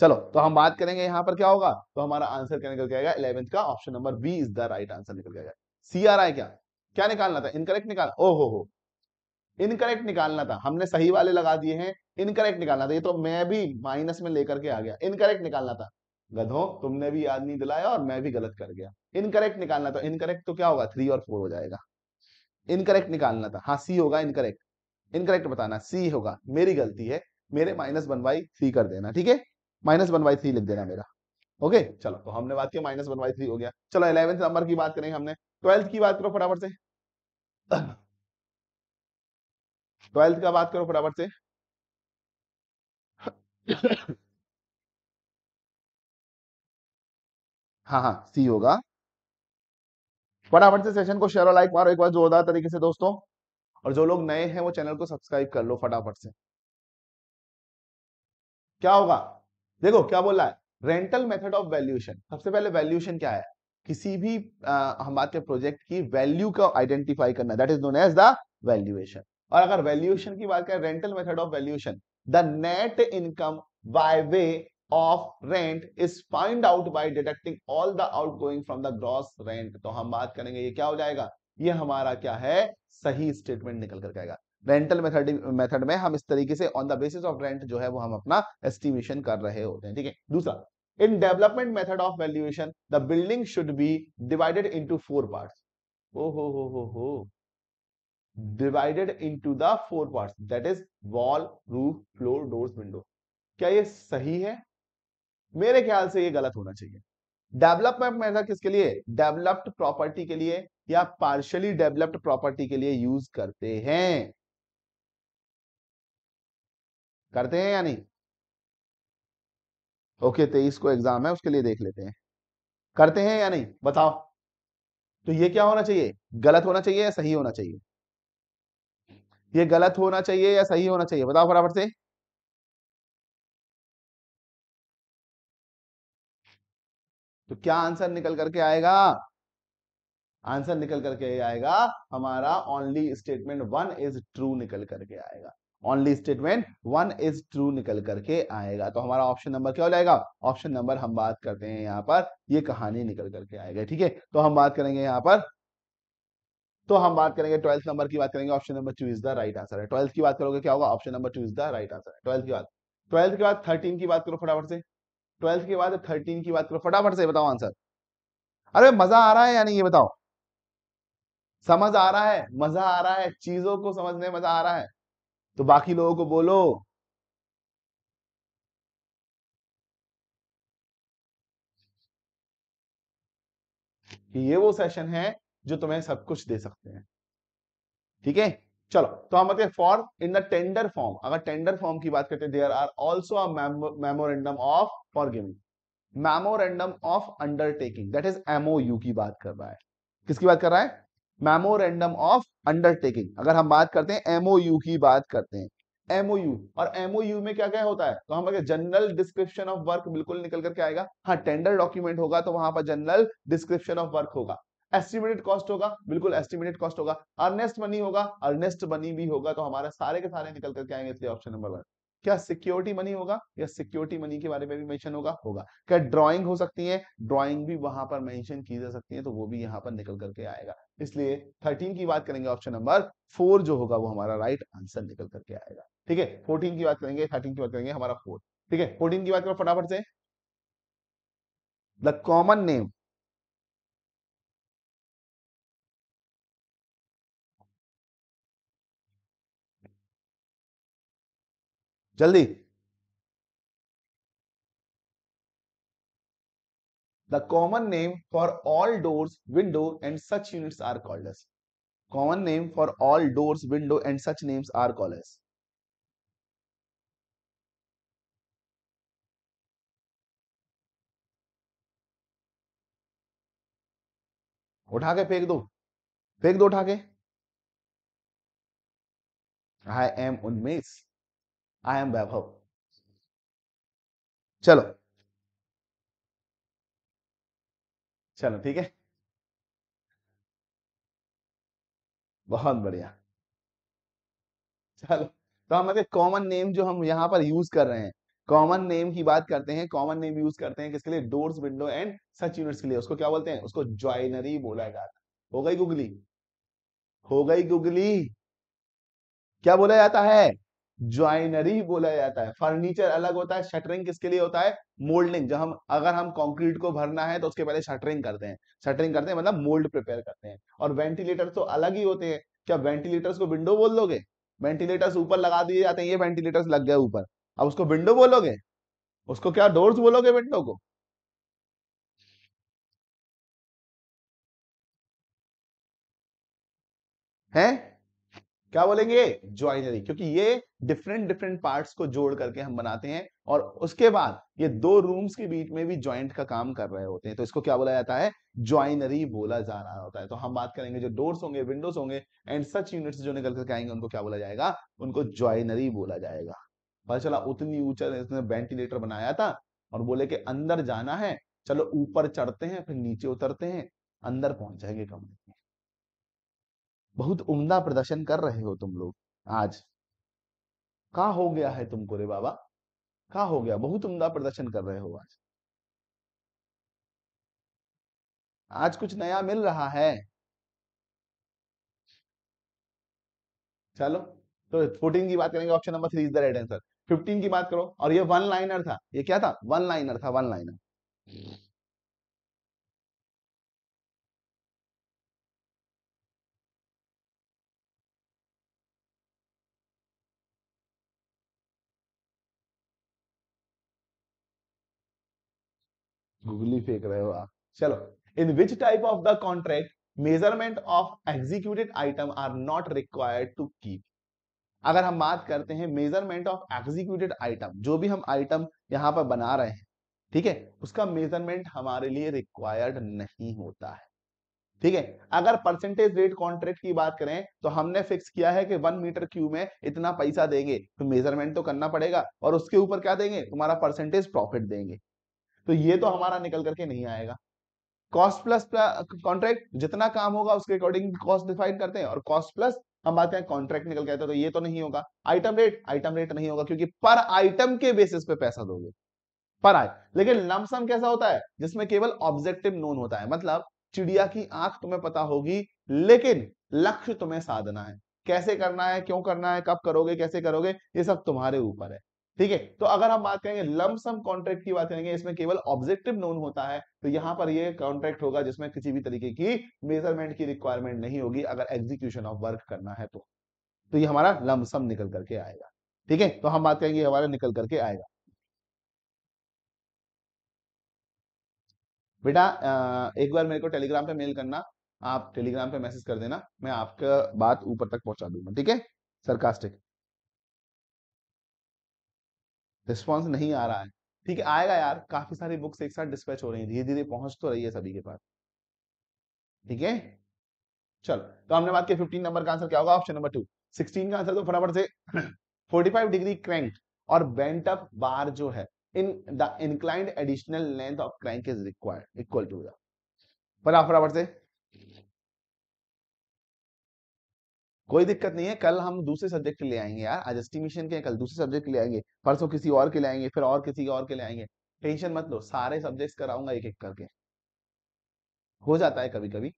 चलो तो हम बात करेंगे यहाँ पर क्या होगा तो हमारा आंसर क्या निकल जाएगा इलेवेंथ का option number B is the right answer निकल जाएगा सी आर आई क्या क्या निकालना था इनकरेक्ट निकाल ओ हो हो इनकरेक्ट निकालना था हमने सही वाले लगा दिए हैं इनकरेक्ट निकालना था ये तो मैं भी माइनस में लेकर के आ गया इनकरेक्ट निकालना था गधो तुमने भी याद नहीं दिलाया और मैं भी गलत कर गया इनकरेक्ट निकालना था इनकरेक्ट तो क्या होगा थ्री और फोर हो जाएगा इनकरेक्ट निकालना था हाँ सी होगा इनकरेक्ट इनकरेक्ट बताना सी होगा मेरी गलती है मेरे माइनस वन बाई थ्री कर देना ठीक है माइनस वन बाई थ्री लिख देना मेरा ओके चलो तो हमने बात किया माइनस वन बाई थ्री हो गया चलो इलेवेंथ नंबर की बात करें हमने ट्वेल्थ की बात करो फटाफट से [coughs] ट्वेल्थ का बात करो फटाफट से [coughs] हाँ हाँ सी होगा फटाफट से सेशन को शेयर और लाइक मारो एक बार जोरदार तरीके से दोस्तों और जो लोग नए हैं वो चैनल को सब्सक्राइब कर लो फटाफट से क्या होगा देखो क्या बोला है रेंटल मेथड ऑफ वैल्यूएशन सबसे पहले वैल्यूएशन क्या है किसी भी आ, हम बात करें प्रोजेक्ट की वैल्यू का आइडेंटिफाई करना that is known as the valuation और अगर वैल्यूएशन की बात करें rental method of valuation the net income by way of rent is find out by deducting all the outgoing from the gross rent तो हम बात करेंगे ये क्या हो जाएगा ये हमारा क्या है सही स्टेटमेंट निकल कर आएगा रेंटल मेथड मेथड में हम इस तरीके से on the basis of rent जो है वो हम अपना एस्टिमेशन कर रहे होते हैं ठीक है दूसरा in development method of valuation the building should be divided into four parts ओ हो हो हो हो divided into the four parts that is wall roof floor doors window क्या ये सही है मेरे ख्याल से ये गलत होना चाहिए डेवलपमेंट मेथड किसके लिए डेवलप्ड प्रॉपर्टी के लिए या पार्शियली डेवलप्ड प्रॉपर्टी के लिए यूज करते हैं करते हैं या नहीं ओके तेईस को एग्जाम है उसके लिए देख लेते हैं करते हैं या नहीं बताओ तो ये क्या होना चाहिए गलत होना चाहिए या सही होना चाहिए ये गलत होना चाहिए या सही होना चाहिए बताओ फटाफट से तो क्या आंसर निकल करके आएगा आंसर निकल करके आएगा हमारा only statement one is true निकल करके आएगा only statement one is true निकल करके आएगा तो हमारा ऑप्शन नंबर क्या हो जाएगा ऑप्शन नंबर हम बात करते हैं यहाँ पर ये कहानी निकल करके आएगा ठीक है तो हम बात करेंगे यहाँ पर तो हम बात करेंगे ट्वेल्थ नंबर की बात करेंगे option number two is the right answer है ट्वेल्थ की बात करोगे क्या होगा option number two is the right answer है ट्वेल्थ की बात ट्वेल्थ के बाद थर्टीन की बात करो फटाफट से ट्वेल्थ के बाद थर्टीन की बात करो फटाफट से बताओ आंसर अरे मजा आ रहा है या नहीं ये बताओ समझ आ रहा है मजा आ रहा है चीजों को समझने में मजा आ रहा है तो बाकी लोगों को बोलो कि ये वो सेशन है जो तुम्हें सब कुछ दे सकते हैं ठीक है चलो तो हम हैं for in the tender form अगर टेंडर फॉर्म की बात करते हैं there are also a memorandum of for giving memorandum of undertaking that is MOU की बात कर रहा है किसकी बात कर रहा है मेमोरेंडम ऑफ अंडरटेकिंग अगर हम बात करते हैं एमओयू की बात करते हैं एमओयू और एमओयू में क्या क्या होता है तो हम जनरल डिस्क्रिप्शन ऑफ वर्क बिल्कुल निकल करके आएगा हाँ टेंडर डॉक्यूमेंट होगा तो वहां पर जनरल डिस्क्रिप्शन ऑफ वर्क होगा एस्टिमेटेड कॉस्ट होगा बिल्कुल एस्टिमेटेड कॉस्ट होगा अर्नेस्ट मनी होगा अर्नेस्ट मनी भी होगा तो हमारा सारे के सारे निकल करके आएंगे इसलिए ऑप्शन नंबर वन क्या सिक्योरिटी मनी होगा या सिक्योरिटी मनी के बारे में भी मेंशन होगा होगा क्या ड्राइंग हो सकती है ड्राइंग भी वहां पर मेंशन की जा सकती है तो वो भी यहाँ पर निकल करके आएगा इसलिए थर्टीन की बात करेंगे ऑप्शन नंबर फोर जो होगा वो हमारा राइट आंसर निकल करके आएगा ठीक है फोर्टीन की बात करेंगे थर्टीन की बात करेंगे हमारा फोर ठीक है फोर्टीन की बात करो फटाफट से द कॉमन नेम जल्दी The common name for all doors, window and such units are called as. Common name for all doors, window and such names are called as. उठा के फेंक दो फेंक दो उठा के I am Unmesh I am वैभव चलो चलो ठीक है बहुत बढ़िया चलो तो हम मतलब कॉमन नेम जो हम यहां पर यूज कर रहे हैं कॉमन नेम की बात करते हैं कॉमन नेम यूज करते हैं किसके लिए doors window and such units के लिए उसको क्या बोलते हैं उसको ज्वाइनरी बोला जाता है हो गई गुगली हो गई गुगली क्या बोला जाता है ज्वाइनरी बोला जाता है फर्नीचर अलग होता है शटरिंग किसके लिए होता है मोल्डिंग जब हम अगर हम कंक्रीट को भरना है तो उसके पहले शटरिंग करते हैं शटरिंग करते हैं मतलब मोल्ड प्रिपेयर करते हैं और वेंटिलेटर तो अलग ही होते हैं क्या वेंटिलेटर्स को विंडो बोल लोगे वेंटिलेटर्स ऊपर लगा दिए जाते हैं ये वेंटिलेटर्स लग गए ऊपर अब उसको विंडो बोलोगे उसको क्या डोर्स बोलोगे विंडो को है क्या बोलेंगे ज्वाइनरी क्योंकि ये डिफरेंट डिफरेंट पार्ट्स को जोड़ करके हम बनाते हैं और उसके बाद ये दो रूम्स के बीच में भी ज्वाइंट का काम कर रहे होते हैं तो इसको क्या बोला जाता है ज्वाइनरी बोला जा रहा होता है तो हम बात करेंगे जो डोर्स होंगे विंडोज होंगे एंड सच यूनिट्स जो निकल करके आएंगे उनको क्या बोला जाएगा उनको ज्वाइनरी बोला जाएगा चला उतनी ऊंचा इसने वेंटिलेटर बनाया था और बोले कि अंदर जाना है चलो ऊपर चढ़ते हैं फिर नीचे उतरते हैं अंदर पहुंच जाएंगे कमरे में बहुत उम्दा प्रदर्शन कर रहे हो तुम लोग आज का हो गया है तुमको रे बाबा का हो गया बहुत उम्दा प्रदर्शन कर रहे हो आज आज कुछ नया मिल रहा है चलो तो फोर्टीन की बात करेंगे option number three is the right answer fifteen की बात करो और ये वन लाइनर था ये क्या था वन लाइनर था वन लाइनर गुगली फेंक रहे हो आप चलो in which type of the contract measurement of executed item are not required to keep अगर हम बात करते हैं मेजरमेंट ऑफ एग्जीक्यूटेड आइटम जो भी हम आइटम यहाँ पर बना रहे हैं ठीक है उसका मेजरमेंट हमारे लिए रिक्वायर्ड नहीं होता है ठीक है अगर परसेंटेज रेट कॉन्ट्रैक्ट की बात करें तो हमने फिक्स किया है कि वन मीटर क्यू में इतना पैसा देंगे तो मेजरमेंट तो करना पड़ेगा और उसके ऊपर क्या देंगे तुम्हारा परसेंटेज प्रॉफिट देंगे तो ये तो हमारा निकल करके नहीं आएगा कॉस्ट प्लस कॉन्ट्रैक्ट जितना काम होगा उसके अकॉर्डिंग कॉस्ट डिफाइन करते हैं और कॉस्ट प्लस हम बात करें कॉन्ट्रैक्ट निकल के आता तो, है तो ये तो नहीं होगा आइटम रेट आइटम रेट नहीं होगा क्योंकि पर आइटम के बेसिस पे पैसा दोगे पर आए लेकिन लमसम कैसा होता है जिसमें केवल ऑब्जेक्टिव नोन होता है मतलब चिड़िया की आंख तुम्हें पता होगी लेकिन लक्ष्य तुम्हें साधना है कैसे करना है क्यों करना है कब करोगे कैसे करोगे ये सब तुम्हारे ऊपर है ठीक है तो अगर हम बात करेंगे लमसम कॉन्ट्रैक्ट की बात करेंगे इसमें केवल ऑब्जेक्टिव नोन होता है तो यहां पर ये कॉन्ट्रैक्ट होगा जिसमें किसी भी तरीके की मेजरमेंट की रिक्वायरमेंट नहीं होगी अगर एग्जीक्यूशन ऑफ वर्क करना है तो तो ये हमारा लमसम निकल करके आएगा ठीक है तो हम बात करेंगे हमारा निकल करके आएगा बेटा एक बार मेरे को टेलीग्राम पे मेल करना आप टेलीग्राम पे मैसेज कर देना मैं आपका बात ऊपर तक पहुंचा दूंगा ठीक है सरकास्टिक रिस्पॉन्स नहीं आ रहा है ठीक है आएगा यार काफी सारी बुक्स एक साथ डिस्पैच हो रही है धीरे धीरे पहुंच तो रही है सभी के पास ठीक है चल तो हमने बात किया फिफ्टीन नंबर का आंसर क्या होगा ऑप्शन नंबर टू सिक्सटीन का आंसर तो फटाफट से [clears throat] फोर्टी फाइव डिग्री क्रैंक और बेंट अप बार जो है in the inclined additional length of crank is required equal to the फटाफट से कोई दिक्कत नहीं है कल हम दूसरे सब्जेक्ट के लिए आएंगे यार आज एस्टिमेशन के कल दूसरे सब्जेक्ट के लिए आएंगे परसों किसी और के लिए आएंगे फिर और किसी और के लिए आएंगे टेंशन मत लो सारे सब्जेक्ट कराऊंगा एक एक करके हो जाता है कभी कभी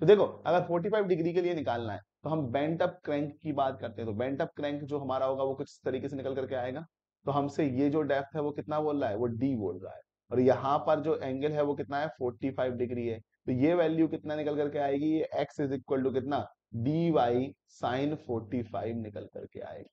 तो देखो अगर 45 डिग्री के लिए निकालना है तो हम बेंट अप क्रैंक की बात करते हैं तो बेंट अप क्रैंक जो हमारा होगा वो कुछ तरीके से निकल करके आएगा तो हमसे ये जो डेप्थ है वो कितना बोल रहा है वो डी बोल रहा है और यहाँ पर जो एंगल है वो कितना है 45 डिग्री है तो ये वैल्यू कितना निकल करके आएगी ये एक्स इज इक्वल टू कितना D Y sine forty five निकल करके आएगी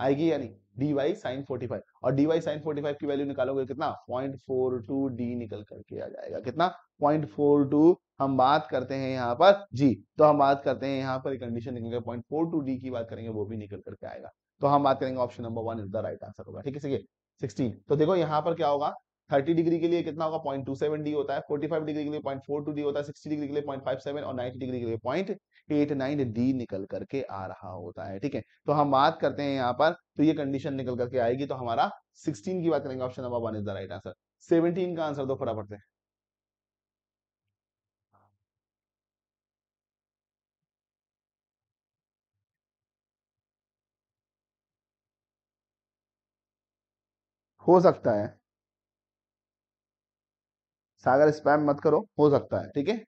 आएगी यानी D Y sine forty five और D Y sine forty five की वैल्यू निकालोगे कितना पॉइंट फोर टू डी निकल करके आ जाएगा कितना पॉइंट फोर टू हम बात करते हैं यहाँ पर जी तो हम बात करते हैं यहाँ पर कंडीशन निकल पॉइंट फोर टू डी की बात करेंगे वो भी निकल करके आएगा तो हम बात करेंगे option number one is the right answer होगा ठीक है सीखिए सिक्सटीन तो देखो यहाँ पर क्या होगा थर्टी डिग्री के लिए कितना होगा पॉइंट टू सेवन डी होता है फोर्टी फाइव डिग्री के लिए पॉइंट फोर टू डी होता है सिक्सटी डिग्री के लिए पॉइंट फाइव सेवन और नाइन्टी डिग्री के लिए पॉइंट एट नाइन डी निकल करके आ रहा होता है ठीक है तो हम बात करते हैं यहाँ पर तो ये कंडीशन निकल करके आएगी तो हमारा सिक्सटीन की बात करेंगे option number one is the right answer seventeen का आंसर दो फटाफट से हो सकता है सागर स्पैम मत करो हो सकता है ठीक है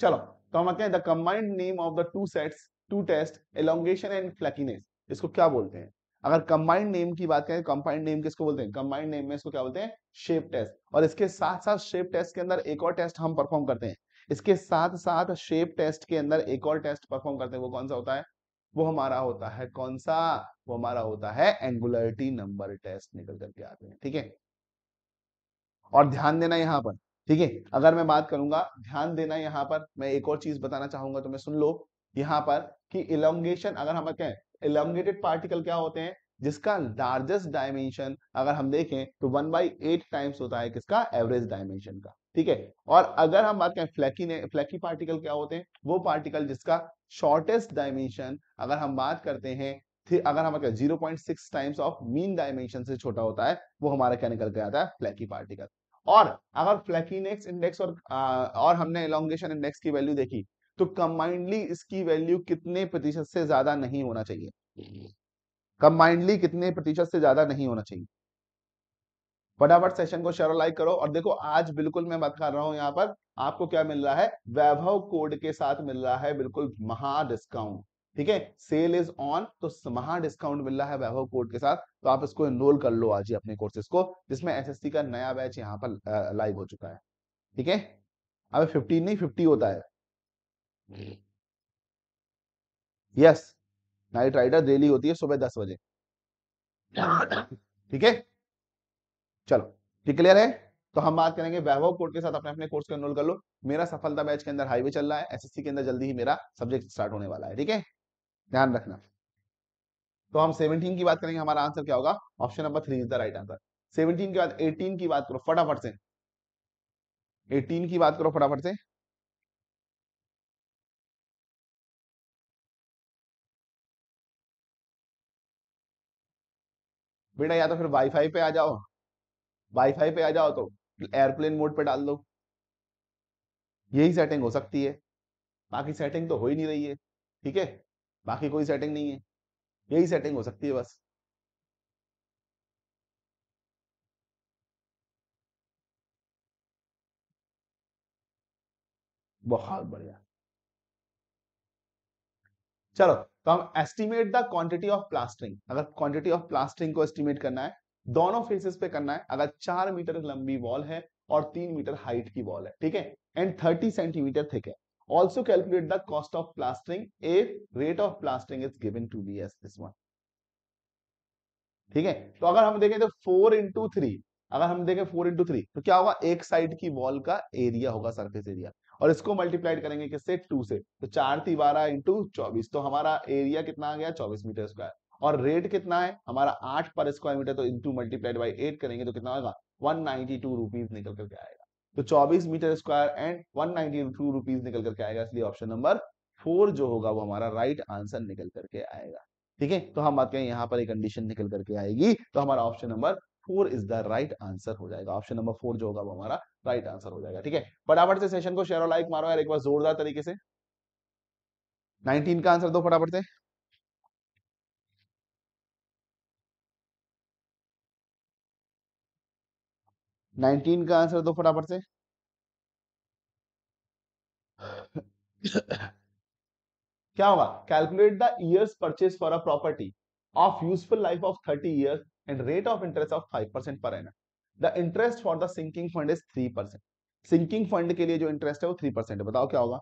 चलो तो हम कहते हैं the combined name of the two sets to test elongation and flakiness इसको क्या बोलते हैं अगर कंबाइंड नेम की बात करें कंबाइंड नेम किसको बोलते हैं कंबाइंड नेम में इसको क्या बोलते हैं शेप टेस्ट और इसके साथ साथ शेप टेस्ट के अंदर एक और टेस्ट हम परफॉर्म करते हैं इसके साथ साथ शेप टेस्ट के अंदर एक और टेस्ट परफॉर्म करते हैं वो कौन सा होता है वो हमारा होता है कौन सा वो हमारा होता है एंगुलरिटी नंबर टेस्ट निकल करके आते हैं ठीक है और ध्यान देना यहां पर ठीक है अगर मैं बात करूंगा ध्यान देना यहाँ पर मैं एक और चीज बताना चाहूंगा तो मैं सुन लो यहाँ पर कि इलोंगेशन अगर हम कहें इलोंगेटेड पार्टिकल क्या होते हैं जिसका लार्जेस्ट डायमेंशन अगर हम देखें तो वन बाई एट टाइम्स होता है किसका एवरेज डायमेंशन का ठीक है और अगर हम बात करें फ्लैकी ने फ्लैकी पार्टिकल क्या होते हैं वो पार्टिकल जिसका शॉर्टेस्ट डायमेंशन अगर हम बात करते हैं अगर हम zero point six times of mean dimension से छोटा होता है वो हमारा क्या निकल के आता है फ्लैकी पार्टिकल और अगर फ्लैकिनेक्स इंडेक्स और आ, और हमने एलोंगेशन इंडेक्स की वैल्यू देखी तो कंबाइंडली इसकी वैल्यू कितने प्रतिशत से ज्यादा नहीं होना चाहिए कंबाइंडली हम्म। कितने प्रतिशत से ज्यादा नहीं होना चाहिए फटाफट सेशन को शेयर लाइक करो और देखो आज बिल्कुल मैं बात कर रहा हूं यहाँ पर आपको क्या मिल रहा है वैभव कोड के साथ मिल रहा है बिल्कुल महा डिस्काउंट ठीक है सेल इज ऑन तो महा डिस्काउंट मिल रहा है वैभव कोड के साथ तो आप इसको एनरोल कर लो आज ही अपने कोर्सेज को जिसमें एसएससी का नया बैच यहाँ पर लाइव हो चुका है ठीक है अब फिफ्टीन नहीं फिफ्टी होता है यस नाइट राइडर डेली होती है सुबह दस बजे ठीक है चलो ठीक क्लियर है तो हम बात करेंगे वैभव कोड के साथ अपने अपने कोर्स को एनरोल कर लो मेरा सफलता बैच के अंदर हाईवे चल रहा है एसएससी के अंदर जल्दी ही मेरा सब्जेक्ट स्टार्ट होने वाला है ठीक है ध्यान रखना तो हम 17 की बात करेंगे हमारा आंसर क्या होगा option number three is the right answer 17 के बाद 18 की बात करो फटाफट से 18 की बात करो फटाफट से बेटा या तो फिर वाईफाई पे आ जाओ वाईफाई पे आ जाओ तो एयरप्लेन मोड पे डाल दो यही सेटिंग हो सकती है बाकी सेटिंग तो हो ही नहीं रही है ठीक है बाकी कोई सेटिंग नहीं है यही सेटिंग हो सकती है बस बहुत बढ़िया चलो तो हम estimate the quantity of plastering अगर क्वांटिटी ऑफ प्लास्टरिंग को एस्टिमेट करना है दोनों फेसेस पे करना है अगर चार मीटर लंबी वॉल है और तीन मीटर हाइट की वॉल है ठीक है एंड थर्टी सेंटीमीटर थिक है Also calculate the cost of plastering if rate of plastering is given to be as this one. ठीक है तो अगर हम देखें तो फोर इंटू थ्री अगर हम देखें फोर इंटू थ्री तो क्या होगा एक साइड की वॉल का एरिया होगा सरफेस एरिया और इसको मल्टीप्लाइड करेंगे किससे टू से तो चार थी बारह इंटू चौबीस तो हमारा एरिया कितना आ गया चौबीस मीटर स्क्वायर और रेट कितना है हमारा आठ पर स्क्वायर मीटर तो इंटू मल्टीप्लाइड बाई एट करेंगे तो कितना होगा वन नाइनटी टू रुपीज निकल करके आएगा तो 24 मीटर स्क्वायर एंड 192 रुपीस निकल करके आएगा इसलिए ऑप्शन नंबर फोर जो होगा वो हमारा राइट आंसर निकल करके आएगा ठीक है तो हम बात करें यहाँ पर एक कंडीशन निकल करके आएगी तो हमारा option number four is the right answer हो जाएगा ऑप्शन नंबर फोर जो होगा वो हमारा राइट आंसर हो जाएगा ठीक है फटाफट से सेशन को शेयर और लाइक मारो यार एक बार जोरदार तरीके से 19 का आंसर दो फटाफट से नाइनटीन का आंसर दो फटाफट से क्या होगा calculate the years purchase for a property of useful life of thirty years and rate of interest of five percent per annum the interest for the sinking fund is three percent sinking fund के लिए जो interest है वो three percent बताओ क्या होगा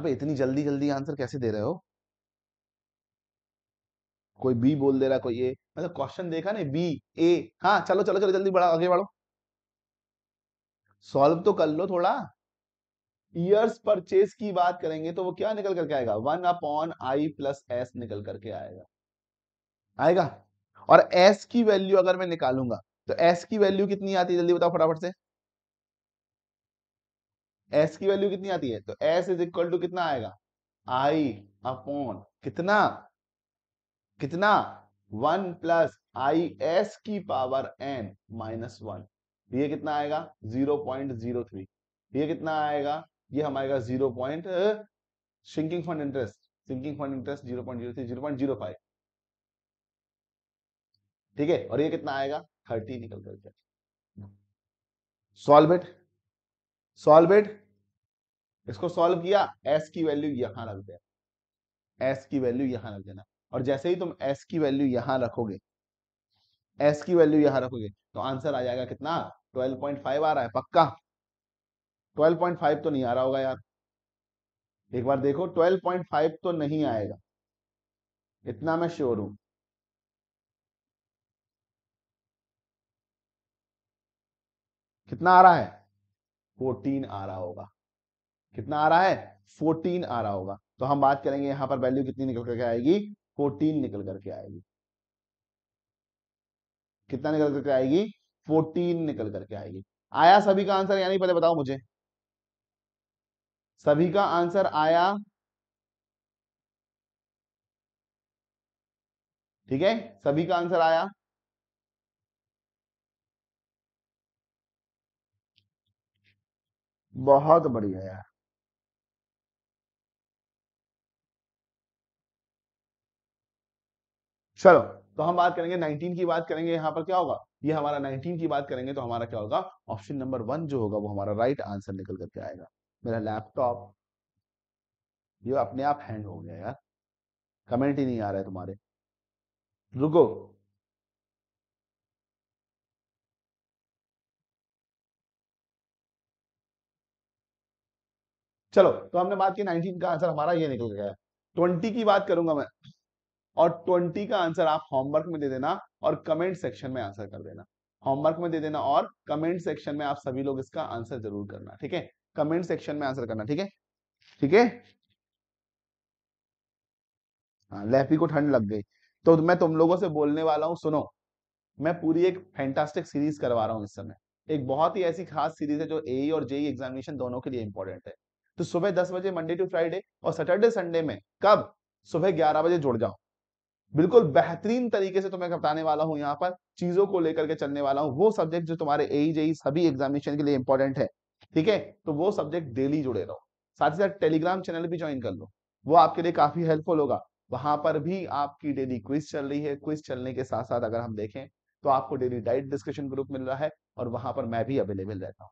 अबे इतनी जल्दी जल्दी आंसर कैसे दे रहे हो कोई बी बोल दे रहा कोई ए मतलब क्वेश्चन देखा ना बी ए हाँ चलो चलो चलो जल्दी बढ़ा आगे बढ़ो सॉल्व तो कर लो थोड़ा इयर्स परचेज की बात करेंगे तो वो क्या निकल करके आएगा one upon I plus S निकल करके आएगा आएगा और एस की वैल्यू अगर मैं निकालूंगा तो एस की वैल्यू कितनी आती है जल्दी बताओ फटाफट से एस की वैल्यू कितनी आती है तो एस इज इक्वल टू कितना आएगा आई अपॉन कितना कितना वन प्लस आई एस की पावर एन माइनस वन ये कितना आएगा जीरो पॉइंट जीरो थ्री ये कितना आएगा ये हम आएगा zero point sinking fund interest sinking fund interest zero point zero three zero point zero five ठीक है और ये कितना आएगा थर्टी निकल करके सॉल्वेट सॉल्वेट इसको सॉल्व किया एस की वैल्यू यहां रख दे एस की वैल्यू यहां रख देना और जैसे ही तुम एस की वैल्यू यहां रखोगे एस की वैल्यू यहां रखोगे तो आंसर आ जाएगा कितना 12.5 आ रहा है पक्का 12.5 तो नहीं आ रहा होगा यार एक बार देखो 12.5 तो नहीं आएगा इतना मैं श्योर हूं कितना आ रहा है 14 आ रहा होगा कितना आ रहा है 14 आ रहा होगा तो हम बात करेंगे यहां पर वैल्यू कितनी निकल करके आएगी फोर्टीन निकल करके आएगी कितना हम्म। निकल करके आएगी फोर्टीन निकल करके आएगी आया सभी का आंसर या नहीं पहले बताओ मुझे सभी का आंसर आया ठीक है सभी का आंसर आया बहुत बढ़िया यार चलो तो हम बात करेंगे 19 की बात करेंगे यहाँ पर क्या होगा ये हमारा 19 की बात करेंगे तो हमारा क्या होगा ऑप्शन नंबर वन जो होगा वो हमारा राइट आंसर निकल करके आएगा मेरा लैपटॉप ये अपने आप हैंग हो गया यार कमेंट ही नहीं आ रहा है तुम्हारे रुको चलो तो हमने बात की 19 का आंसर हमारा ये निकल गया है 20 की बात करूंगा मैं और ट्वेंटी का आंसर आप होमवर्क में दे देना और कमेंट सेक्शन में आंसर कर देना होमवर्क में दे देना और कमेंट सेक्शन में आप सभी लोग इसका आंसर जरूर करना ठीक है कमेंट सेक्शन में आंसर करना ठीक है ठीक है हाँ को ठंड लग गई तो मैं तुम लोगों से बोलने वाला हूं सुनो मैं पूरी एक फैंटास्टिक सीरीज करवा रहा हूँ इस समय एक बहुत ही ऐसी खास सीरीज है जो ए e और जेई एग्जामिनेशन e दोनों के लिए इंपॉर्टेंट है तो सुबह दस बजे मंडे टू फ्राइडे और सैटरडे संडे में कब सुबह ग्यारह बजे जुड़ जाओ बिल्कुल बेहतरीन तरीके से तुम्हें बताने वाला हूँ यहाँ पर चीजों को लेकर के चलने वाला हूँ वो सब्जेक्ट जो तुम्हारे ए जे e e सभी एग्जामिनेशन के लिए इंपॉर्टेंट है ठीक है तो वो सब्जेक्ट डेली जुड़े रहो साथ ही साथ टेलीग्राम चैनल भी ज्वाइन कर लो वो आपके लिए काफी हेल्पफुल होगा वहां पर भी आपकी डेली क्विज चल रही है क्विज चलने के साथ साथ अगर हम देखें तो आपको डेली डाइट डिस्कशन ग्रुप मिल रहा है और वहां पर मैं भी अवेलेबल रहता हूँ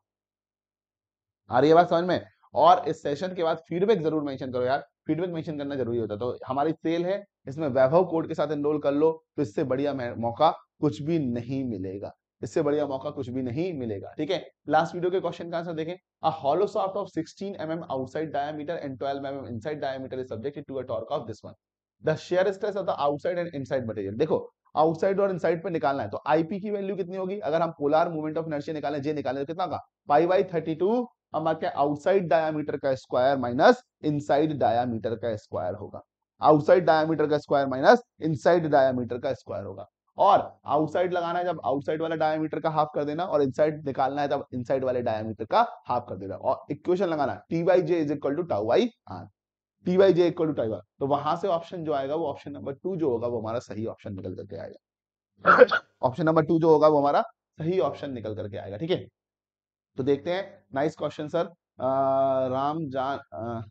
आ रही है बात समझ में और इस सेशन के बाद फीडबैक जरूर मेंशन करो यार फीडबैक मेंशन करना जरूरी होता है तो हमारी सेल है इसमें वैभव कोड के साथ एनरोल कर लो तो इससे बढ़िया मौका कुछ भी नहीं मिलेगा इससे बढ़िया मौका कुछ भी नहीं मिलेगा ठीक है लास्ट वीडियो के क्वेश्चन का आंसर देखें a hollow shaft of 16 mm outside diameter and 12 mm inside diameter is subjected to a torque of this one the shear stress of the outside and inside material देखो outside और inside पे निकालना है तो IP की value कितनी होगी अगर हम पोलर मूवमेंट ऑफ इनर्शिया निकालें जे निकालें तो कितना का पाई बाई थर्टी टू हमारा क्या आउटसाइड डायामीटर का स्क्वायर माइनस इनसाइड डायामीटर का स्क्वायर होगा आउटसाइड डायामीटर का स्क्वायर माइनस इनसाइड डायामीटर का स्क्वायर होगा और आउटसाइड लगाना है जब आउटसाइड वाले डायामीटर का हाफ कर देना और इनसाइड निकालना है तब इनसाइड वाले डायामीटर का हाफ कर देना और इक्वेशन लगाना T by J is equal to tau by R T by J equal to tau तो वहां से ऑप्शन जो आएगा वो ऑप्शन नंबर टू जो होगा वो हमारा सही ऑप्शन निकल करके आएगा ऑप्शन नंबर टू जो होगा वो हमारा सही ऑप्शन निकल करके आएगा ठीक है तो देखते हैं नाइस क्वेश्चन सर राम जान आ,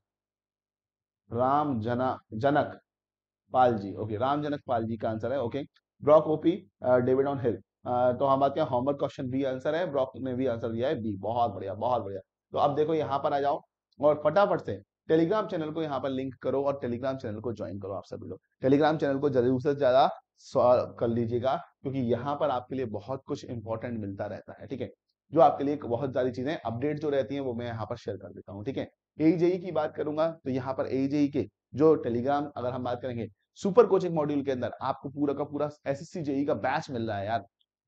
राम जना जनक पाल जी ओके राम जनक पाल जी का आंसर है okay Brock OP David on Hill तो हम बात क्या होमवर्क क्वेश्चन बी आंसर है ब्रॉक ने भी आंसर दिया है बी बहुत बढ़िया बहुत बढ़िया तो अब देखो यहाँ पर आ जाओ और फटाफट से टेलीग्राम चैनल को यहाँ पर लिंक करो और टेलीग्राम चैनल को ज्वाइन करो आप सभी लोग टेलीग्राम चैनल को जरूर से ज्यादा कर लीजिएगा क्योंकि यहाँ पर आपके लिए बहुत कुछ इंपॉर्टेंट मिलता रहता है ठीक है जो हाँ। आपके लिए बहुत सारी चीजें अपडेट जो रहती हैं वो मैं यहाँ पर शेयर कर देता हूँ ठीक है एजेई e की बात करूंगा तो यहाँ पर एजेई e के जो टेलीग्राम अगर हम बात करेंगे सुपर कोचिंग मॉड्यूल के अंदर आपको पूरा का पूरा एस एस e का बैच मिल रहा है यार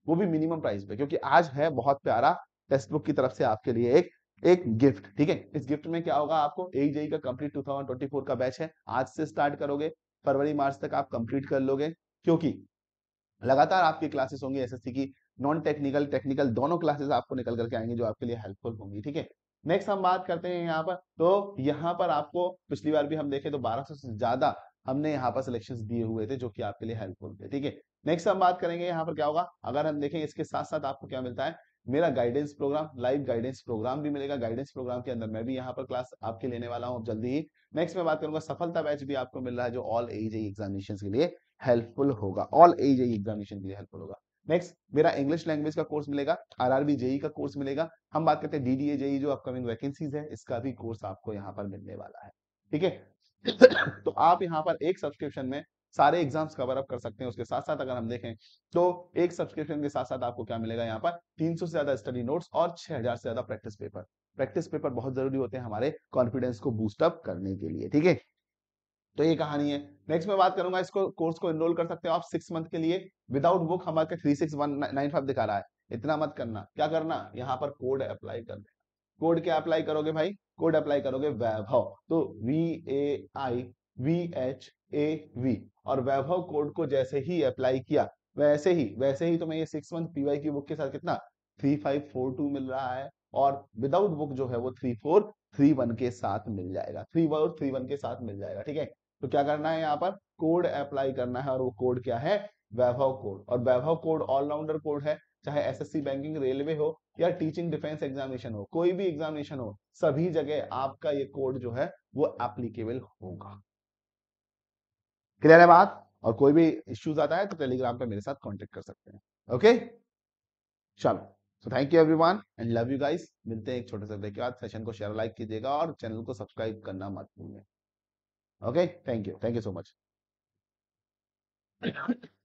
वो भी मिनिमम प्राइस पे क्योंकि आज है बहुत प्यारा टेक्स्ट बुक की तरफ से आपके लिए एक एक गिफ्ट ठीक है इस गिफ्ट में क्या होगा आपको एजेई जेई का कंप्लीट फोर का बैच है आज से स्टार्ट करोगे फरवरी मार्च तक आप कंप्लीट कर लोगे क्योंकि लगातार आपकी क्लासेस होंगी एसएससी की नॉन टेक्निकल टेक्निकल दोनों क्लासेस आपको निकल करके आएंगे जो आपके लिए हेल्पफुल होंगी ठीक है नेक्स्ट हम बात करते हैं यहाँ पर तो यहाँ पर आपको पिछली बार भी हम देखे तो बारह से ज्यादा हमने यहाँ पर सिलेक्शन दिए हुए थे जो कि आपके लिए हेल्पफुल थे ठीक है नेक्स्ट हम बात करेंगे यहाँ पर क्या होगा अगर हम देखें इसके साथ साथ आपको क्या मिलता है मेरा guidance programme live guidance programme भी मिलेगा गाइडेंस प्रोग्राम के अंदर मैं भी यहाँ पर क्लास आपके लेने वाला हूँ जल्दी ही नेक्स्ट मैं बात करूंगा सफलता बैच भी आपको मिल रहा है जो ऑल एज एग्जामिनेशन के लिए हेल्पफुल होगा ऑल एज एग्जामिनेशन के लिए हेल्पफुल होगा नेक्स्ट मेरा इंग्लिश लैंग्वेज का कोर्स मिलेगा आरआरबी जेई e का कोर्स मिलेगा हम बात करते हैं डीडीए जेई e जो अपकमिंग वैकेंसीज है इसका भी कोर्स आपको यहाँ पर मिलने वाला है ठीक है [coughs] तो आप यहाँ पर एक सब्सक्रिप्शन में सारे एग्जाम्स कवर अप कर सकते हैं उसके साथ साथ अगर हम देखें तो एक सब्सक्रिप्शन के साथ साथ आपको क्या मिलेगा यहाँ पर 300 से ज्यादा स्टडी नोट्स और 6000 से ज्यादा प्रैक्टिस पेपर प्रैक्टिस पेपर बहुत जरूरी होते हैं हमारे कॉन्फिडेंस को बूस्टअप करने के लिए ठीक है तो ये कहानी है नेक्स्ट मैं बात करूंगा इसको कोर्स को एनरोल कर सकते हो आप सिक्स मंथ के लिए विदाउट बुक हमारे three six one nine five दिखा रहा है इतना मत करना क्या करना यहाँ पर कोड अप्लाई कर देना कोड क्या अप्लाई करोगे भाई कोड अप्लाई करोगे वैभव तो V A I V H A V और वैभव कोड को जैसे ही अप्लाई किया वैसे ही वैसे ही तुम्हें तो ये सिक्स मंथ पीवाई की बुक के साथ कितना थ्री फाइव फोर टू मिल रहा है और विदाउट बुक जो है वो थ्री फोर थ्री वन के साथ मिल जाएगा थ्री फोर थ्री वन के साथ मिल जाएगा ठीक है तो क्या करना है यहाँ पर कोड अप्लाई करना है और वो कोड क्या है वैभव कोड और वैभव कोड ऑलराउंडर कोड है चाहे एसएससी बैंकिंग रेलवे हो या टीचिंग डिफेंस एग्जामिनेशन हो कोई भी एग्जामिनेशन हो सभी जगह आपका ये कोड जो है वो एप्लीकेबल होगा क्लियर है बात और कोई भी इश्यूज आता है तो टेलीग्राम पे मेरे साथ कांटेक्ट कर सकते हैं ओके चलो so thank you everyone and love you guys मिलते हैं एक छोटे से ब्रेक के बाद सेशन को शेयर लाइक कीजिएगा और चैनल को सब्सक्राइब करना मत भूलिएगा Okay, thank you. Thank you so much. [coughs]